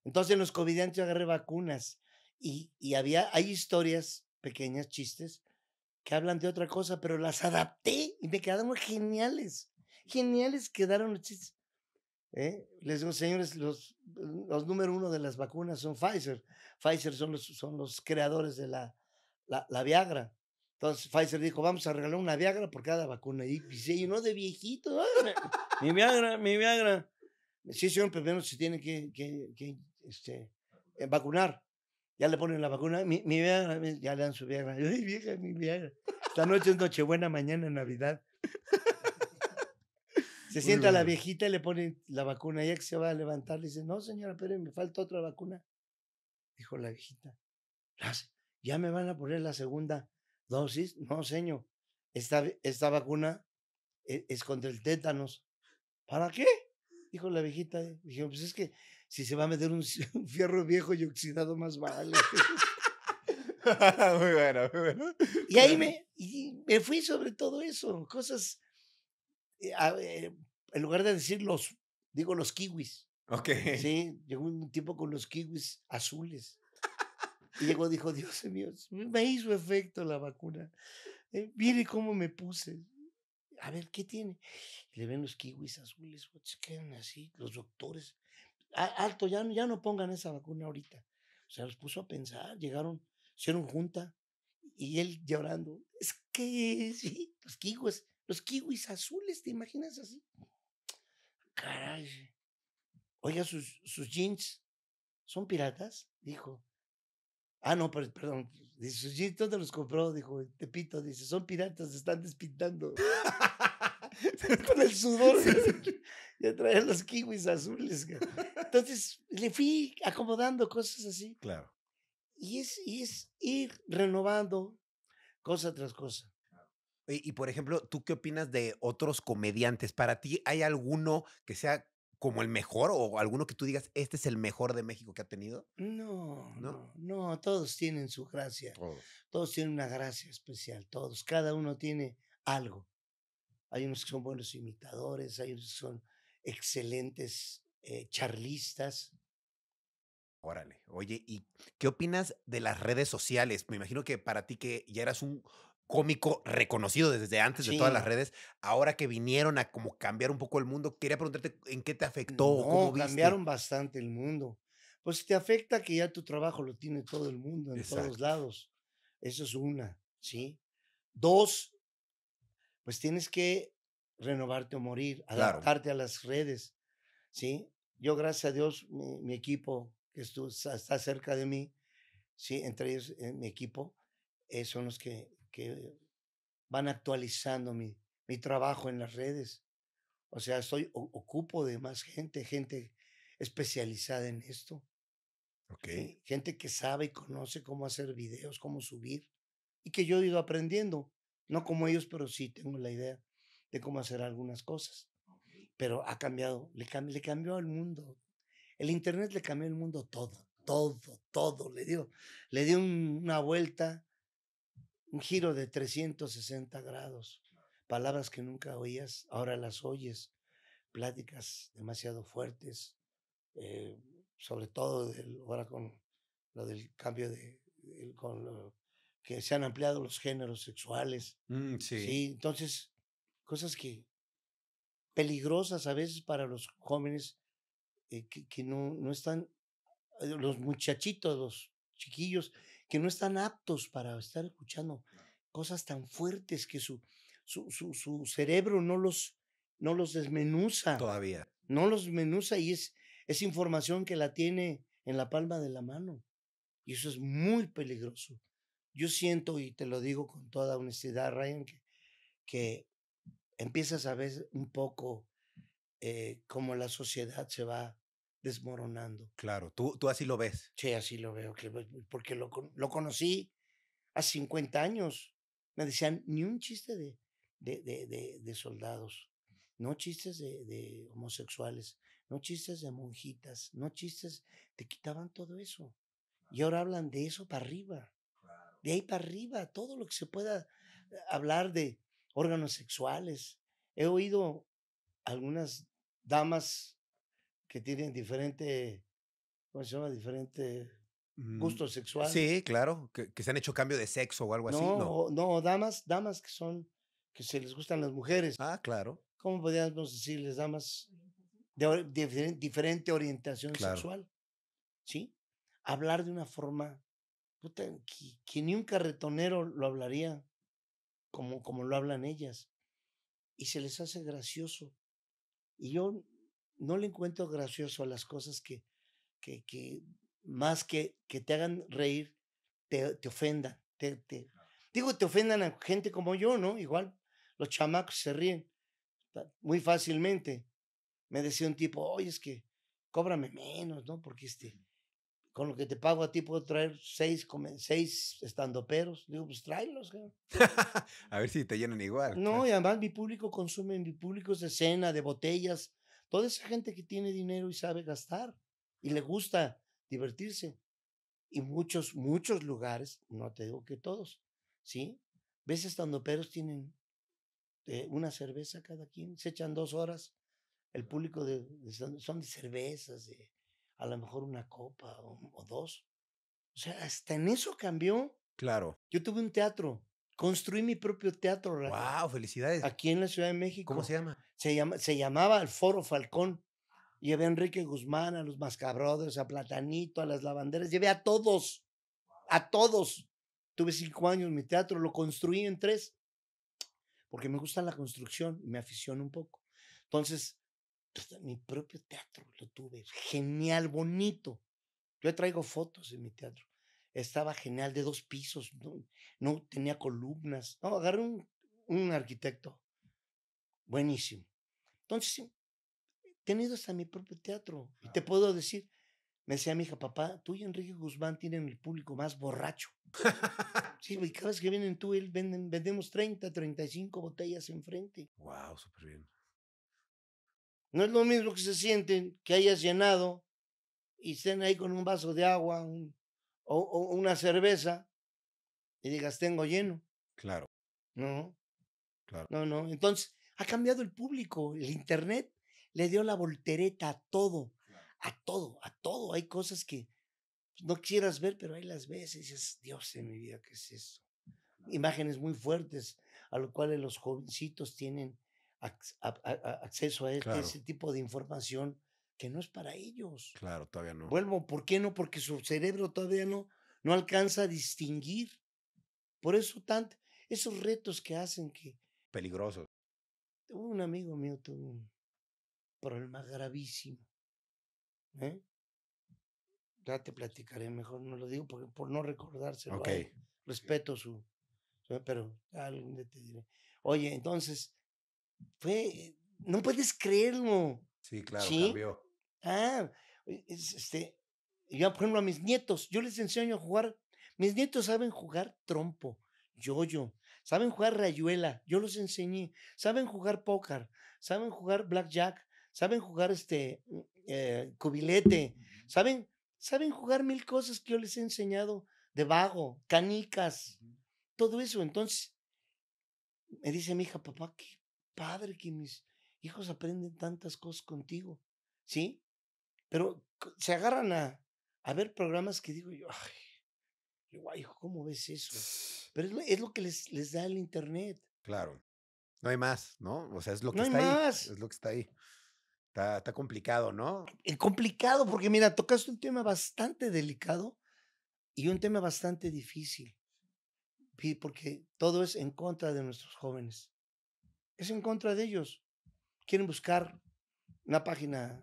Entonces, en los covidiantes yo agarré vacunas y, y había, hay historias pequeñas, chistes, que hablan de otra cosa, pero las adapté y me quedaron geniales. Geniales quedaron los chistes. ¿eh? Les digo, señores, los, los número uno de las vacunas son Pfizer. Pfizer son los, son los creadores de la, la, la Viagra. Entonces Pfizer dijo, vamos a regalar una Viagra por cada vacuna. Y dice, pues, y no de viejito, mi Viagra, mi Viagra. Sí, señor, pero se tiene que, que este, vacunar. Ya le ponen la vacuna, mi, mi vieja, eh, ya le dan su vieja. mi vieja. Esta noche es Nochebuena, mañana Navidad. Se sienta la viejita y le ponen la vacuna. Ya que se va a levantar, le dice, no, señora, pero me falta otra vacuna. Dijo la viejita, ya me van a poner la segunda dosis. No, señor, esta, esta vacuna eh, es, contra el tétanos. ¿Para qué? Dijo la viejita. Eh, dijo, pues es que si se va a meter un, fierro viejo y oxidado más vale. muy bueno, muy bueno. Y ahí me, fui sobre todo eso, cosas, eh, eh, en lugar de decir los, digo los kiwis. Ok. Sí, llegó un tiempo con los kiwis azules. Y llegó, dijo, Dios mío, me hizo efecto la vacuna. Eh, mire cómo me puse. A ver, ¿qué tiene? Le ven los kiwis azules, quedan así, los doctores alto, ya, ya no pongan esa vacuna ahorita. O sea, los puso a pensar, llegaron, hicieron junta y él llorando. Es que sí, los kiwis, los kiwis azules, ¿te imaginas así? Caray. Oiga, sus, sus jeans son piratas, dijo. Ah, no, perdón. Dice, sus jeans, ¿dónde los compró? Dijo, Tepito, dice, son piratas, están despintando. Con el sudor ya traía los kiwis azules. Entonces le fui acomodando cosas así. Claro. Y es, y es ir renovando cosa tras cosa. Y, por ejemplo, ¿tú qué opinas de otros comediantes? ¿Para ti hay alguno que sea como el mejor o alguno que tú digas, este es el mejor de México que ha tenido? No, no, no, todos tienen su gracia. Todos. todos tienen una gracia especial, todos. Cada uno tiene algo. Hay unos que son buenos imitadores, hay unos que son excelentes eh, charlistas. Órale, oye, ¿y qué opinas de las redes sociales? Me imagino que para ti que ya eras un cómico reconocido desde antes de todas las redes, ahora que vinieron a como cambiar un poco el mundo, quería preguntarte en qué te afectó. No, cambiaron bastante el mundo. Pues te afecta que ya tu trabajo lo tiene todo el mundo, en todos lados. Eso es una, ¿sí? Dos, pues tienes que renovarte o morir, adaptarte a las redes, ¿sí? Yo, gracias a Dios, mi, equipo que está cerca de mí, ¿sí? Entre ellos, eh, mi equipo, eh, son los que, van actualizando mi, mi trabajo en las redes. O sea, estoy ocupo de más gente, gente especializada en esto. Okay. Gente que sabe y conoce cómo hacer videos, cómo subir y que yo he ido aprendiendo. No como ellos, pero sí tengo la idea de cómo hacer algunas cosas. Pero ha cambiado, le, cambió, le cambió el mundo. El Internet le cambió el mundo todo, todo, todo. Le dio, le dio una vuelta, un giro de 360 grados. Palabras que nunca oías, ahora las oyes. Pláticas demasiado fuertes, eh, sobre todo ahora con lo del cambio de, que se han ampliado los géneros sexuales. Mm, sí. sí. Entonces, cosas que peligrosas a veces para los jóvenes eh, que, no, están, eh, los muchachitos, los chiquillos, que no están aptos para estar escuchando cosas tan fuertes que su, su, cerebro no los, no los desmenuza. Todavía. No los desmenuza y es, es información que la tiene en la palma de la mano. Y eso es muy peligroso. Yo siento, y te lo digo con toda honestidad, Ryan, que empiezas a ver un poco eh, cómo la sociedad se va desmoronando. Claro, tú, tú así lo ves. Sí, así lo veo, porque lo, conocí hace 50 años. Me decían ni un chiste de, de soldados, no chistes de, homosexuales, no chistes de monjitas, no chistes, te quitaban todo eso. Y ahora hablan de eso para arriba, de ahí para arriba, todo lo que se pueda eh, hablar de, órganos sexuales. He oído algunas damas que tienen diferente, ¿cómo se llama? Diferente mm, gusto sexual. Sí, claro, que, se han hecho cambio de sexo o algo así. No, damas, damas que son, que se les gustan las mujeres. Ah, claro. ¿Cómo podríamos decirles damas de, diferente orientación sexual? ¿Sí? Hablar de una forma puta, que, ni un carretonero lo hablaría como, lo hablan ellas. Y se les hace gracioso. Y yo no le encuentro gracioso a las cosas que, que, más que, que te hagan reír, te, ofendan. digo, te ofendan a gente como yo, ¿no? Igual, los chamacos se ríen muy fácilmente. Me decía un tipo, oye, es que cóbrame menos, ¿no? Porque este, con lo que te pago a ti puedo traer seis, seis estandoperos. Digo, pues tráelos. a ver si te llenan igual. No, y además mi público consume, mi público es de cena, de botellas. Toda esa gente que tiene dinero y sabe gastar y le gusta divertirse. Y muchos, muchos lugares, no te digo que todos, ¿sí? Ves estandoperos tienen eh, una cerveza cada quien, se echan dos horas. El público son de cervezas, de a lo mejor una copa o, dos. O sea, hasta en eso cambió. Claro. Yo tuve un teatro, construí mi propio teatro. ¡Wow! ¡Felicidades! Aquí en la Ciudad de México. ¿Cómo se llama? Se, llama, se llamaba el Foro Falcón. Llevé a Enrique Guzmán, a los Mascabrothers, a Platanito, a las Lavanderas. Llevé a todos. A todos. Tuve cinco años mi teatro, lo construí en tres. Porque me gusta la construcción, me aficiono un poco. Entonces, mi propio teatro lo tuve, genial, bonito. Yo traigo fotos de mi teatro. Estaba genial, de dos pisos, no, tenía columnas. No, agarré un, arquitecto buenísimo. Entonces, he tenido hasta mi propio teatro. Y te puedo decir, me decía mi hija, papá, tú y Enrique Guzmán tienen el público más borracho. sí, y cada vez que vienen tú, él venden, vendemos 30, 35 botellas enfrente. Wow, súper bien. No es lo mismo que se sienten que hayas llenado y estén ahí con un vaso de agua o, una cerveza y digas, tengo lleno. Claro. No. Claro. No, no. Entonces, ha cambiado el público. El Internet le dio la voltereta a todo, a todo, a todo. Hay cosas que no quieras ver, pero hay las veces y Dios en mi vida, ¿qué es eso? Imágenes muy fuertes, a lo cual los jovencitos tienen acceso a este, ese tipo de información que no es para ellos. Claro, todavía no. Vuelvo, ¿por qué no? Porque su cerebro todavía no, no alcanza a distinguir. Por eso tanto, esos retos que hacen que... Peligrosos. Un amigo mío tuvo un problema gravísimo. ¿eh? Ya te platicaré, mejor no lo digo porque, por no recordárselo. Ok. Respeto su... Pero alguien te diré. Oye, entonces no puedes creerlo. Sí, claro, Ah, e, este, yo, por ejemplo, a mis nietos, yo les enseño a jugar. Mis nietos saben jugar trompo, yo yo, saben jugar rayuela, yo los enseñé, saben jugar póker, saben jugar blackjack, saben jugar este eh, cubilete, saben, saben jugar mil cosas que yo les he enseñado de vago, canicas, todo eso. Entonces, me dice mi hija, papá, ¿qué padre que mis hijos aprenden tantas cosas contigo, ¿sí? Pero se agarran a, ver programas que digo yo, ay, hijo, ¿cómo ves eso? Pero es lo, que les, les da el Internet. Claro. No hay más, ¿no? O sea, es lo que está ahí. Es lo que está ahí. Está, está complicado, ¿no? Es complicado, porque mira, tocaste un tema bastante delicado y un tema bastante difícil. Porque todo es en contra de nuestros jóvenes es en contra de ellos. Quieren buscar una página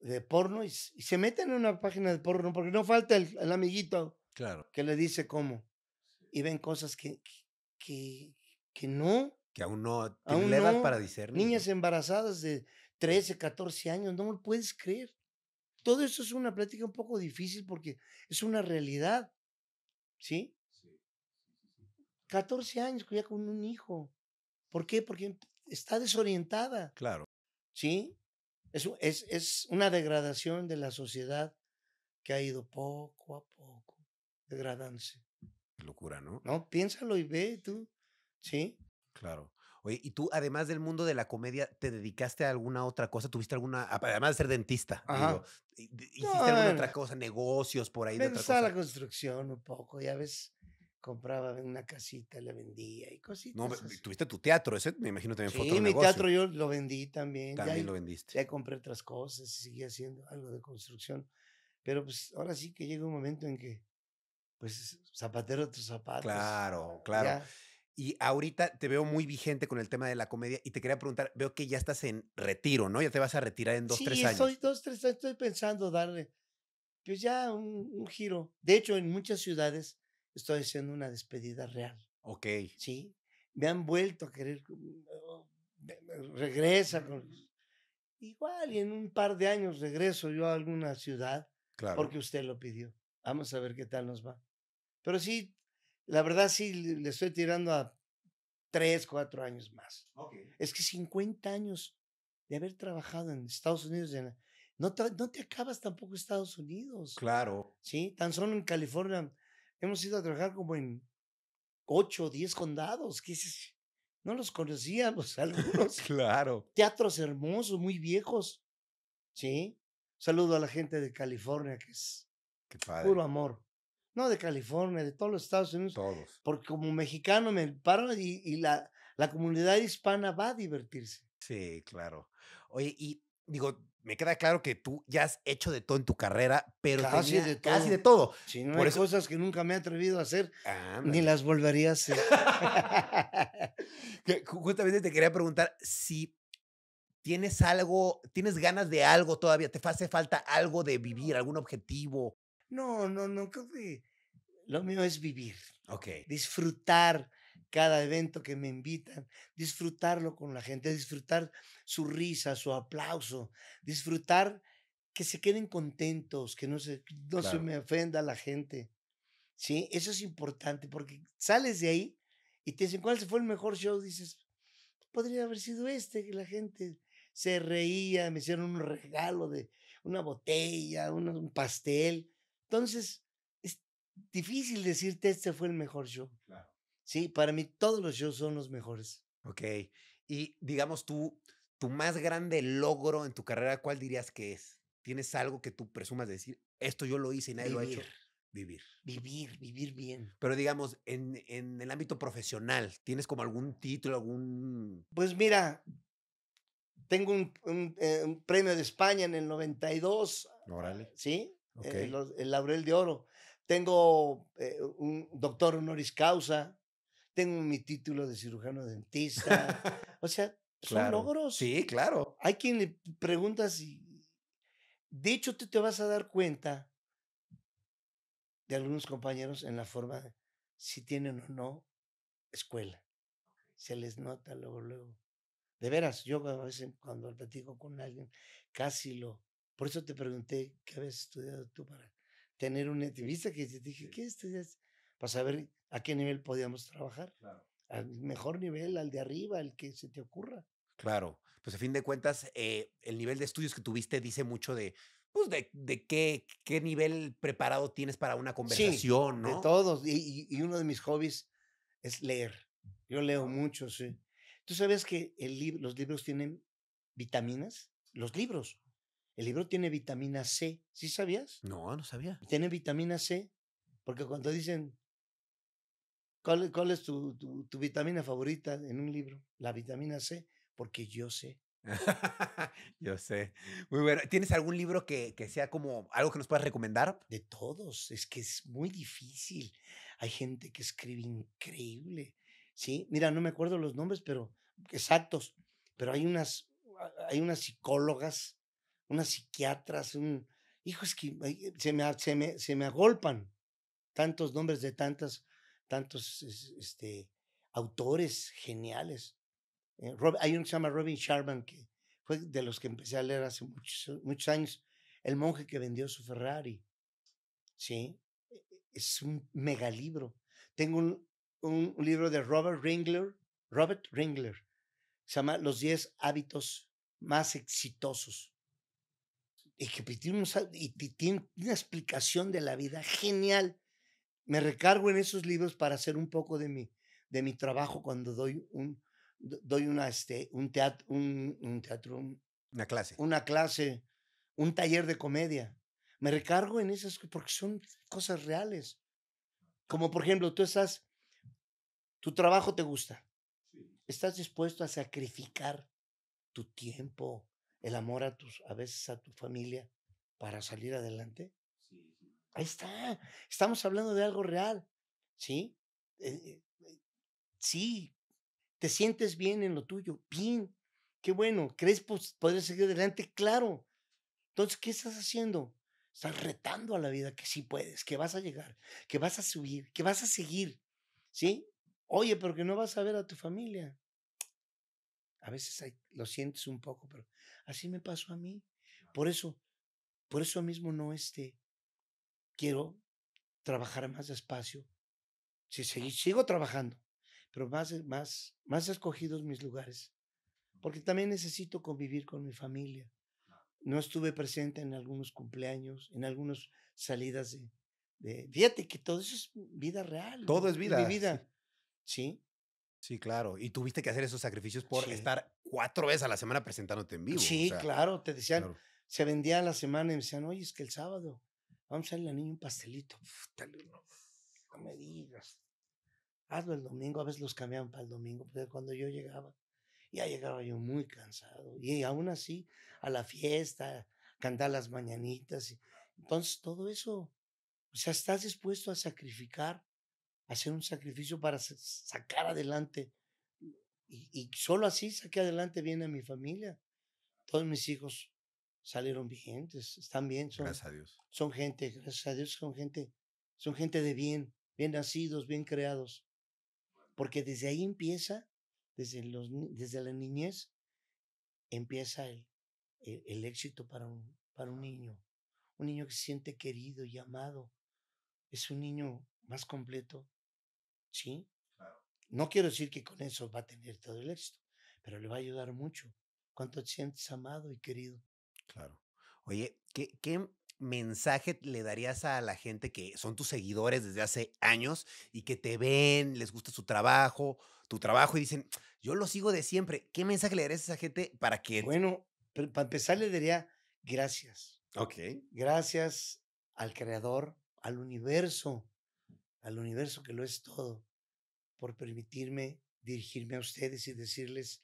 de porno y, se meten en una página de porno porque no falta el, amiguito claro. que le dice cómo. Y ven cosas que, que, que no. Que aún no tienen edad para discernir. Niñas embarazadas de 13, 14 años, no lo puedes creer. Todo eso es una plática un poco difícil porque es una realidad. ¿Sí? 14 años, ya con un hijo. ¿Por qué? Porque está desorientada. Claro. ¿Sí? Es, es, es una degradación de la sociedad que ha ido poco a poco degradándose. locura, ¿no? No, piénsalo y ve tú. ¿Sí? Claro. Oye, y tú, además del mundo de la comedia, ¿te dedicaste a alguna otra cosa? ¿Tuviste alguna, además de ser dentista, ¿hiciste alguna otra cosa, negocios por ahí? Me de la construcción un poco, ya ves, compraba una casita, la vendía y cositas. No, tuviste tu teatro, ese me imagino también sí, fue otro mi teatro yo lo vendí también. También ya, lo vendiste. Ya compré otras cosas y haciendo algo de construcción. Pero pues ahora sí que llega un momento en que, pues, zapatero tus zapatos. Claro, claro. Y ahorita te veo muy vigente con el tema de la comedia y te quería preguntar, veo que ya estás en retiro, ¿no? Ya te vas a retirar en dos, tres años. Sí, dos, tres años, estoy pensando darle, pues ya un, un giro. De hecho, en muchas ciudades estoy haciendo una despedida real. Ok. Sí, me han vuelto a querer, mm, oh, regresa. Con, mm. igual, y en un par de años regreso yo a alguna ciudad, claro. porque usted lo pidió. Vamos a ver qué tal nos va. Pero sí, la verdad sí, le estoy tirando a tres, cuatro años más. Okay. Es que 50 años de haber trabajado en Estados Unidos, no, te, no te acabas tampoco Estados Unidos. Claro. Sí, tan solo en California hemos ido a trabajar como en ocho o diez condados, que es, no los conocíamos algunos. claro. Teatros hermosos, muy viejos. Sí. Saludo a la gente de California, que es puro amor. No de California, de todos los Estados Unidos. Todos. Porque como mexicano me paro y, la, la comunidad hispana va a divertirse. Sí, claro. Oye, y digo, me queda claro que tú ya has hecho de todo en tu carrera, pero casi, de, todo. casi de todo. Por cosas que nunca me he atrevido a hacer, ni las volvería a hacer. Justamente te quería preguntar si tienes algo, tienes ganas de algo todavía, te hace falta algo de vivir, algún objetivo. No, no, no, creo lo mío es vivir. Ok. Disfrutar cada evento que me invitan, disfrutarlo con la gente, disfrutar su risa, su aplauso, disfrutar que se queden contentos, que no se, no se me ofenda la gente. ¿Sí? Eso es importante porque sales de ahí y te dicen, ¿cuál fue el mejor show? Dices, podría haber sido este, que la gente se reía, me hicieron un regalo de una botella, un, pastel. Entonces, es difícil decirte, este fue el mejor show. Claro. Sí, para mí todos los yo son los mejores. Ok. Y digamos tú, tu más grande logro en tu carrera, ¿cuál dirías que es? ¿Tienes algo que tú presumas de decir, esto yo lo hice y nadie lo ha hecho? Vivir. Vivir, vivir bien. Pero digamos, en, en el ámbito profesional, ¿tienes como algún título, algún...? Pues mira, tengo un, eh, premio de España en el 92. Órale. ¿Sí? Eh, el, Laurel de Oro. Tengo eh, un doctor honoris causa tengo mi título de cirujano dentista. o sea, son logros. Sí, claro. Hay quien le pregunta si. De hecho, tú te vas a dar cuenta de algunos compañeros en la forma de si tienen o no escuela. Se les nota luego, luego. De veras, yo a veces cuando platico con alguien, casi lo. Por eso te pregunté qué habías estudiado tú para tener un entrevista que te dije, ¿qué estudias? para saber a qué nivel podíamos trabajar. Claro. Al mejor nivel, al de arriba, al que se te ocurra. Claro, pues a fin de cuentas, eh, el nivel de estudios que tuviste dice mucho de, pues, de, de qué, qué nivel preparado tienes para una conversación, sí, ¿no? De todos. Y, y, uno de mis hobbies es leer. Yo leo mucho, sí. Tú sabes que el los libros tienen vitaminas. Los libros. El libro tiene vitamina C. ¿Sí sabías? No, no sabía. Tiene vitamina C porque cuando dicen ¿Cuál, es tu, tu, vitamina favorita en un libro? La vitamina C, porque yo sé. yo sé. Muy bueno. ¿Tienes algún libro que, sea como algo que nos puedas recomendar? De todos. Es que es muy difícil. Hay gente que escribe increíble. Sí, mira, no me acuerdo los nombres, pero exactos. Pero hay unas, hay unas psicólogas, unas psiquiatras, un hijo, es que se me, se se me agolpan tantos nombres de tantas tantos este, autores geniales. Eh, hay uno que se llama Robin Sharman, que fue de los que empecé a leer hace muchos, muchos años, El monje que vendió su Ferrari. Sí, e, e, es un megalibro. Tengo un, un, libro de Robert Ringler, Robert Ringler, se llama Los 10 hábitos más exitosos. Pues, y tiene, una explicación de la vida genial me recargo en esos libros para hacer un poco de mi, de mi trabajo cuando doy un, doy una, este, un teatro, un, teatro, una clase. Una clase, un taller de comedia. Me recargo en esas porque son cosas reales. Como por ejemplo, tú estás, tu trabajo te gusta. Estás dispuesto a sacrificar tu tiempo, el amor a tus, a veces a tu familia para salir adelante. Ahí está. Estamos hablando de algo real. ¿Sí? Eh, eh, sí. ¿Te sientes bien en lo tuyo? Bien. Qué bueno. ¿Crees pues, poder seguir adelante? Claro. Entonces, ¿qué estás haciendo? Estás retando a la vida que sí puedes, que vas a llegar, que vas a subir, que vas a seguir. ¿Sí? Oye, pero que no vas a ver a tu familia. A veces lo sientes un poco, pero así me pasó a mí. Por eso, por eso mismo no esté quiero trabajar más despacio. Si sí, sigo trabajando, pero más, más, más escogidos mis lugares, porque también necesito convivir con mi familia. No estuve presente en algunos cumpleaños, en algunas salidas de, de Fíjate que todo eso es vida real. Todo es vida. mi vida. Sí. Sí, claro. Y tuviste que hacer esos sacrificios por estar cuatro veces a la semana presentándote en vivo. Sí, claro. Te decían, se vendía la semana y me decían, oye, es que el sábado. Vamos a darle al niño un pastelito. no, me digas. Hazlo el domingo, a veces los cambiaban para el domingo, pero cuando yo llegaba, ya llegaba yo muy cansado. Y aún así, a la fiesta, cantar las mañanitas. Entonces, todo eso, o sea, estás dispuesto a sacrificar, a hacer un sacrificio para sacar adelante. Y, y solo así saqué adelante bien a mi familia. Todos mis hijos salieron bien, están bien, son, gracias a Dios. son gente, gracias a Dios, son gente, son gente de bien, bien nacidos, bien creados, porque desde ahí empieza, desde, los, desde la niñez, empieza e, el, éxito para un, para un niño, un niño que se siente querido y amado, es un niño más completo, ¿sí? No quiero decir que con eso va a tener todo el éxito, pero le va a ayudar mucho. Cuánto te sientes amado y querido. Claro. Oye, ¿qué, mensaje le darías a la gente que son tus seguidores desde hace años y que te ven, les gusta su trabajo, tu trabajo y dicen, yo lo sigo de siempre? ¿Qué mensaje le darías a esa gente para que... Bueno, para empezar le diría gracias. Ok. Gracias al creador, al universo, al universo que lo es todo, por permitirme dirigirme a ustedes y decirles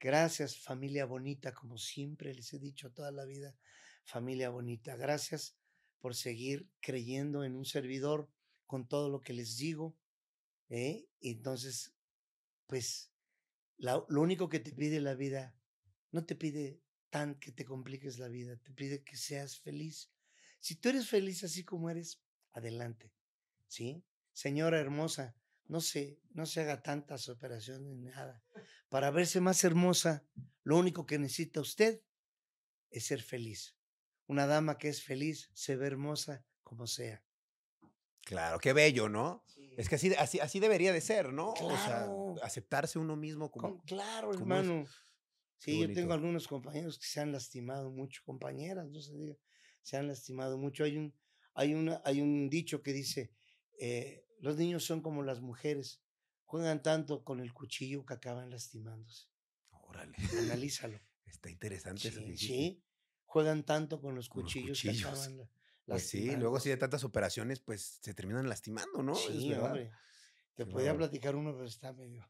Gracias familia bonita, como siempre les he dicho toda la vida, familia bonita. Gracias por seguir creyendo en un servidor con todo lo que les digo. ¿eh? Entonces, pues lo único que te pide la vida, no te pide tan que te compliques la vida, te pide que seas feliz. Si tú eres feliz así como eres, adelante. ¿Sí? Señora hermosa, no se, no se haga tantas operaciones ni nada. Para verse más hermosa, lo único que necesita usted es ser feliz. Una dama que es feliz se ve hermosa como sea. Claro, qué bello, ¿no? Es que así, así, debería de ser, ¿no? O sea, aceptarse uno mismo como. claro, hermano. Sí, yo tengo algunos compañeros que se han lastimado mucho, compañeras, no se diga, se han lastimado mucho. Hay un, hay una, hay un dicho que dice, eh, los niños son como las mujeres, juegan tanto con el cuchillo que acaban lastimándose. Órale. Analízalo. Está interesante sí, sí, juegan tanto con los cuchillos, que acaban lastimándose. Pues sí, luego si de tantas operaciones, pues se terminan lastimando, ¿no? Sí, hombre. Te podía platicar uno, pero está medio.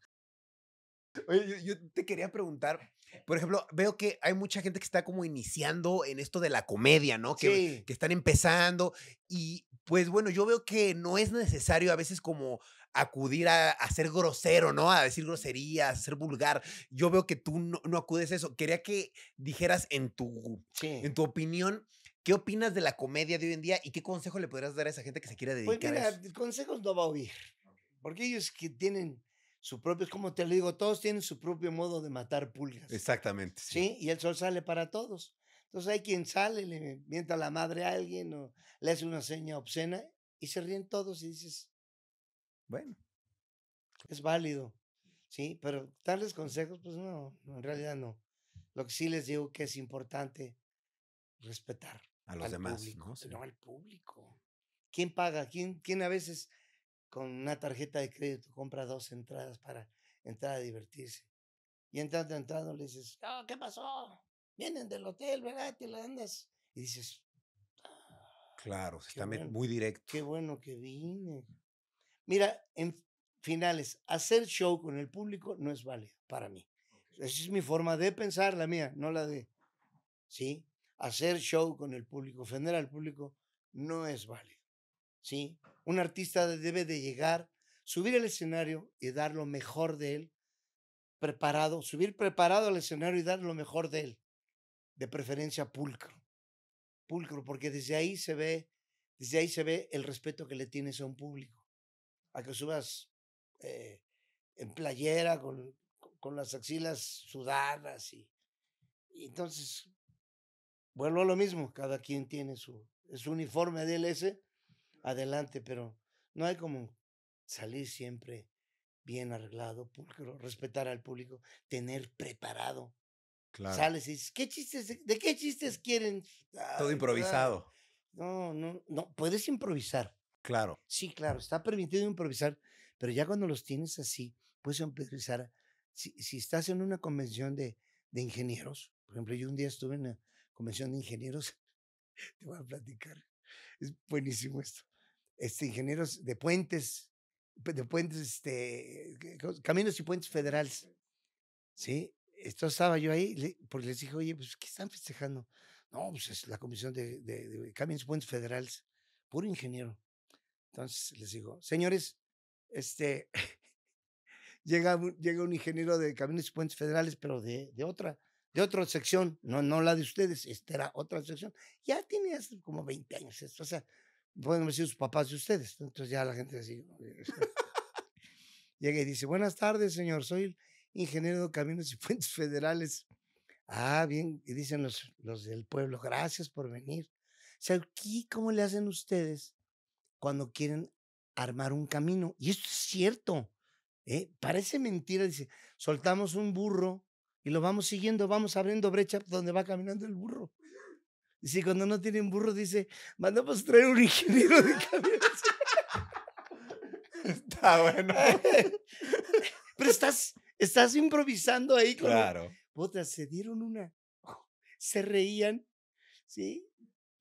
Oye, yo, te quería preguntar, por ejemplo, veo que hay mucha gente que está como iniciando en esto de la comedia, ¿no? Que, que están empezando y pues bueno, yo veo que no es necesario a veces como acudir a, ser grosero, ¿no? A decir groserías, a ser vulgar. Yo veo que tú no, acudes a eso. Quería que dijeras en tu, en tu opinión, ¿qué opinas de la comedia de hoy en día y qué consejo le podrías dar a esa gente que se quiere pues dedicar pues mira, a consejos no va a oír, porque ellos que tienen su propio, es como te lo digo, todos tienen su propio modo de matar pulgas. Exactamente. Sí, y el sol sale para todos. Entonces hay quien sale, le mienta la madre a alguien o le hace una seña obscena y se ríen todos y dices, bueno, es válido, ¿sí? Pero darles consejos, pues no, en realidad no. Lo que sí les digo que es importante respetar. A los demás, ¿no? al público. ¿Quién paga? ¿Quién, ¿Quién a veces con una tarjeta de crédito compra dos entradas para entrar a divertirse. Y entrando, entrando le dices, oh, ¿qué pasó? Vienen del hotel, ¿verdad? Te la Y dices, ah, claro, está muy directo. Qué bueno que vine. Mira, en finales, hacer show con el público no es válido para mí. Esa es mi forma de pensar, la mía, no la de, ¿sí? Hacer show con el público, ofender al público, no es válido, ¿sí? Un artista debe de llegar, subir al escenario y dar lo mejor de él, preparado, subir preparado al escenario y dar lo mejor de él, de preferencia pulcro. Pulcro, porque desde ahí se ve, desde ahí se ve el respeto que le tienes a un público. A que subas eh, en playera con, las axilas sudadas y, entonces vuelvo a lo mismo, cada quien tiene su, su uniforme de ese, adelante, pero no hay como salir siempre bien arreglado, pulcro, respetar al público, tener preparado. Sales y dices, ¿qué chistes, ¿de qué chistes quieren? Todo improvisado. No, no, no, puedes improvisar. Claro. Sí, claro, está permitido improvisar, pero ya cuando los tienes así, puedes improvisar. Si, si estás en una convención de, de ingenieros, por ejemplo, yo un día estuve en una convención de ingenieros, te voy a platicar, es buenísimo esto este, ingenieros de puentes, de puentes, este, caminos y puentes federales. ¿Sí? Esto estaba yo ahí, porque les dije, oye, pues, ¿qué están festejando? No, pues es la comisión de, de, caminos y puentes federales, puro ingeniero. Entonces les digo, señores, este, llega, llega un ingeniero de caminos y puentes federales, pero de, de otra, de otra sección, no, no la de ustedes, esta era otra sección. Ya tiene como 20 años esto, o sea, pueden haber sus papás de ustedes. Entonces ya la gente así eh, llega y dice, buenas tardes, señor, soy ingeniero de caminos y puentes federales. Ah, bien, y dicen los, del pueblo, gracias por venir. O sea, aquí, ¿cómo le hacen ustedes cuando quieren armar un camino? Y esto es cierto, ¿eh? parece mentira, dice, soltamos un burro y lo vamos siguiendo, vamos abriendo brecha donde va caminando el burro. Dice, cuando no tienen burro, dice, mandamos traer un ingeniero de camiones. Está bueno. Pero estás, estás improvisando ahí. Con claro. se dieron una. Se reían. ¿Sí?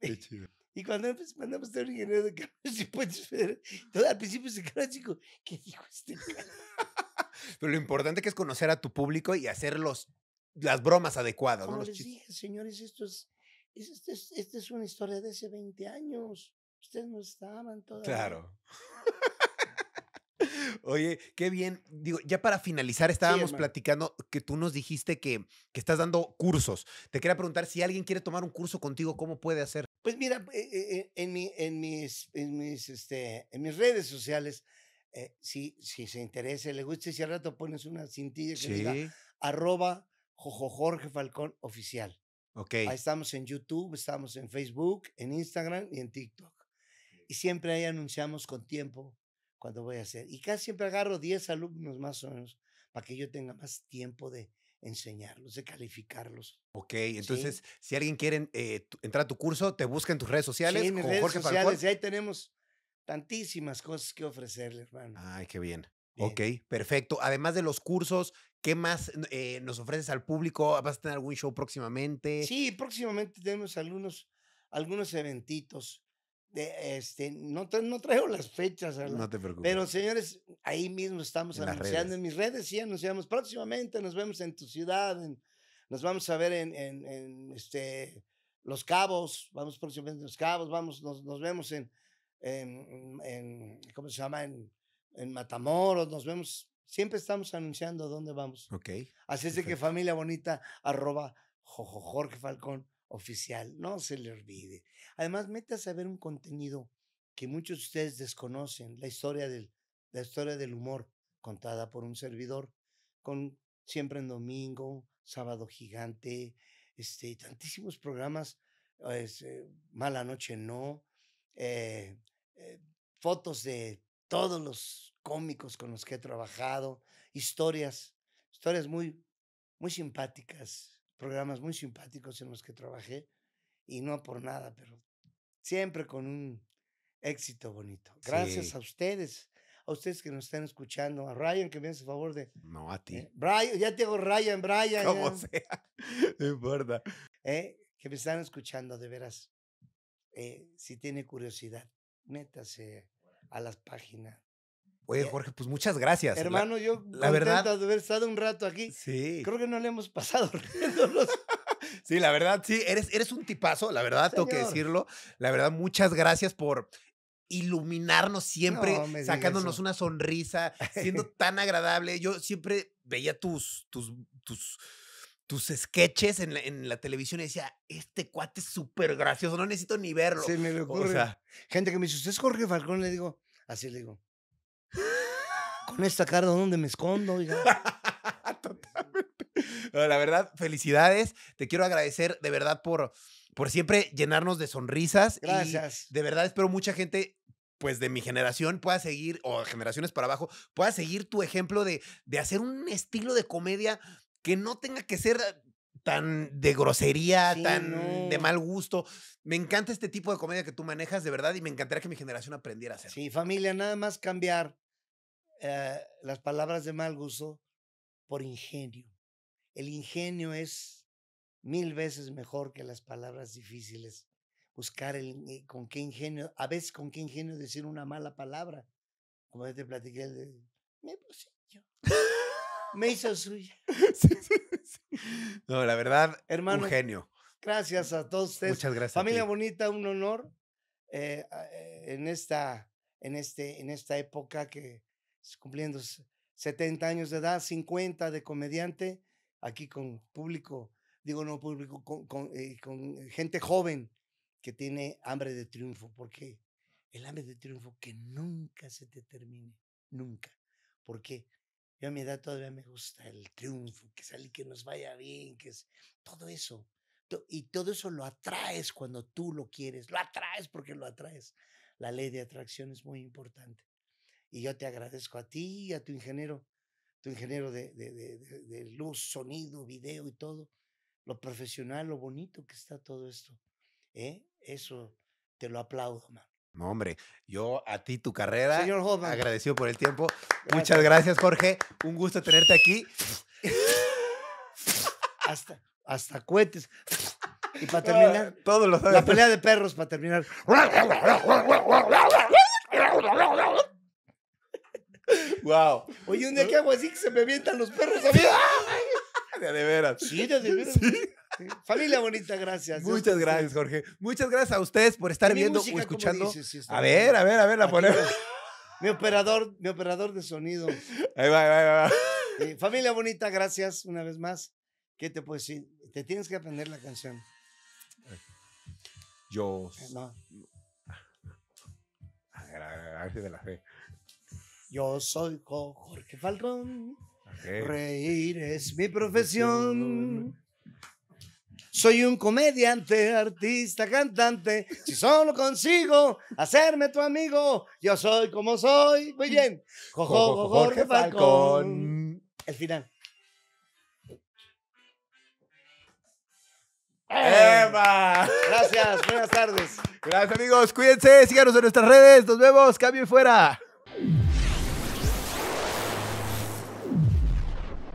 Qué chido. Y cuando mandamos traer un ingeniero de camiones al principio se quedó chico, ¿qué dijo este Pero lo importante que es conocer a tu público y hacer los, las bromas adecuadas. Como ¿no? les señores, esto es este esta es, este es una historia de hace 20 años. Ustedes no estaban todavía. Claro. Oye, qué bien. Digo, ya para finalizar, estábamos platicando que tú nos dijiste que, que estás dando cursos. Te quería preguntar si alguien quiere tomar un curso contigo, ¿cómo puede hacer? Pues mira, eh, eh, en, mi, en, mis, en, mis, este, en mis redes sociales, eh, si, si se interesa, le gusta, si al rato pones una cintilla que diga arroba Jojo Jorge oficial. Ahí estamos en YouTube, estamos en Facebook, en Instagram y en TikTok. Y siempre ahí anunciamos con tiempo cuando voy a hacer. Y casi siempre agarro 10 alumnos más o menos para que yo tenga más tiempo de enseñarlos, de calificarlos. Ok, entonces si alguien quiere eh, entrar a tu curso, te busca en tus redes sociales. Sí, Jorge sociales, y ahí tenemos tantísimas cosas que ofrecerle, hermano. Ay, qué bien. bien. Ok, perfecto. Además de los cursos, ¿Qué más eh, nos ofreces al público? ¿Vas a tener algún show próximamente? Sí, próximamente tenemos algunos, algunos eventitos. este, no, no traigo las fechas. no te preocupes. Pero señores, ahí mismo estamos anunciando en mis redes, sí, anunciamos próximamente, nos vemos en tu ciudad, nos vamos a ver en, este, Los Cabos, vamos próximamente en Los Cabos, vamos, nos, vemos en, en, ¿cómo se llama? En, en Matamoros, nos vemos Siempre estamos anunciando dónde vamos. Ok. Así es de que familia bonita, arroba Jorge Falcón oficial. No se le olvide. Además, métase a ver un contenido que muchos de ustedes desconocen, la historia del, la historia del humor contada por un servidor, con siempre en domingo, sábado gigante, este, tantísimos programas, pues, eh, mala noche no, eh, eh, fotos de todos los cómicos con los que he trabajado, historias, historias muy, muy simpáticas, programas muy simpáticos en los que trabajé y no por nada, pero siempre con un éxito bonito. Gracias a ustedes, a ustedes que nos están escuchando, a Ryan que me hace favor de... No, a ti. ¿eh? ya te hago Ryan, Brian. Como sea, no importa. ¿Eh? que me están escuchando, de veras. Eh, si tiene curiosidad, métase a las páginas Oye, eh, Jorge, pues muchas gracias. Hermano, yo la verdad de haber estado un rato aquí. Sí. Creo que no le hemos pasado sí, la verdad, sí, eres, eres un tipazo, la verdad, tengo que decirlo. La verdad, muchas gracias por iluminarnos siempre, sacándonos una sonrisa, siendo tan agradable. Yo siempre veía tus, tus, tus, tus sketches en la, televisión y decía, este cuate es súper gracioso, no necesito ni verlo. Sí, me ocurre. O sea, gente que me dice, ¿usted es Jorge Falcón? Le digo, así le digo, con esta cara, ¿dónde me escondo? Totalmente. la verdad, felicidades. Te quiero agradecer de verdad por, por siempre llenarnos de sonrisas. Gracias. de verdad, espero mucha gente pues de mi generación pueda seguir, o generaciones para abajo, pueda seguir tu ejemplo de, de hacer un estilo de comedia que no tenga que ser tan de grosería, tan de mal gusto. Me encanta este tipo de comedia que tú manejas, de verdad, y me encantaría que mi generación aprendiera a hacer. Sí, familia, nada más cambiar eh, las palabras de mal gusto por ingenio. El ingenio es mil veces mejor que las palabras difíciles. Buscar el, eh, con qué ingenio, a veces con qué ingenio decir una mala palabra. Como ya te platiqué, me hizo suya. No, la verdad, Hermano, un genio. Gracias a todos ustedes. Muchas gracias. Familia bonita, un honor eh, en, esta, en, este, en esta época que cumpliendo 70 años de edad, 50 de comediante, aquí con público, digo no público, con, eh, eh, gente joven que tiene hambre de triunfo, porque el hambre de triunfo que nunca se te termine, nunca, porque yo a mi edad todavía me gusta el triunfo, que sale, que nos vaya bien, que es todo eso. Y todo eso lo atraes cuando tú lo quieres, lo atraes porque lo atraes. La ley de atracción es muy importante. Y yo te agradezco a ti a tu ingeniero, tu ingeniero de, luz, sonido, video y todo, lo profesional, lo bonito que está todo esto. ¿eh? Eso te lo aplaudo, man. No, hombre, yo a ti tu carrera. Señor Agradecido por el tiempo. Muchas gracias, Jorge. Un gusto tenerte aquí. hasta, hasta cohetes. Y para terminar, todos la pelea de perros para terminar. Wow. Oye, un día que hago así que se me avientan los perros a De, veras. Familia bonita, gracias. Muchas este, gracias, Jorge. Muchas gracias a ustedes por estar viendo o escuchando. Este, a ver, a ver, a ver, la ponemos. Mi operador, mi operador de sonido. Ahí va, ahí va, va. familia bonita, gracias una vez más. ¿Qué te puedo decir? Te tienes que aprender la canción. Yo. Eh, no. A ver, a ver, la fe. Yo soy Jorge Falcón. Reír es mi profesión. Soy un comediante, artista, cantante. Si solo consigo hacerme tu amigo, yo soy como soy. Muy bien. Jorge Falcón. El final. ¡Eva! Gracias, buenas tardes. Gracias amigos, cuídense, síganos en nuestras redes, nos vemos, cambio y fuera.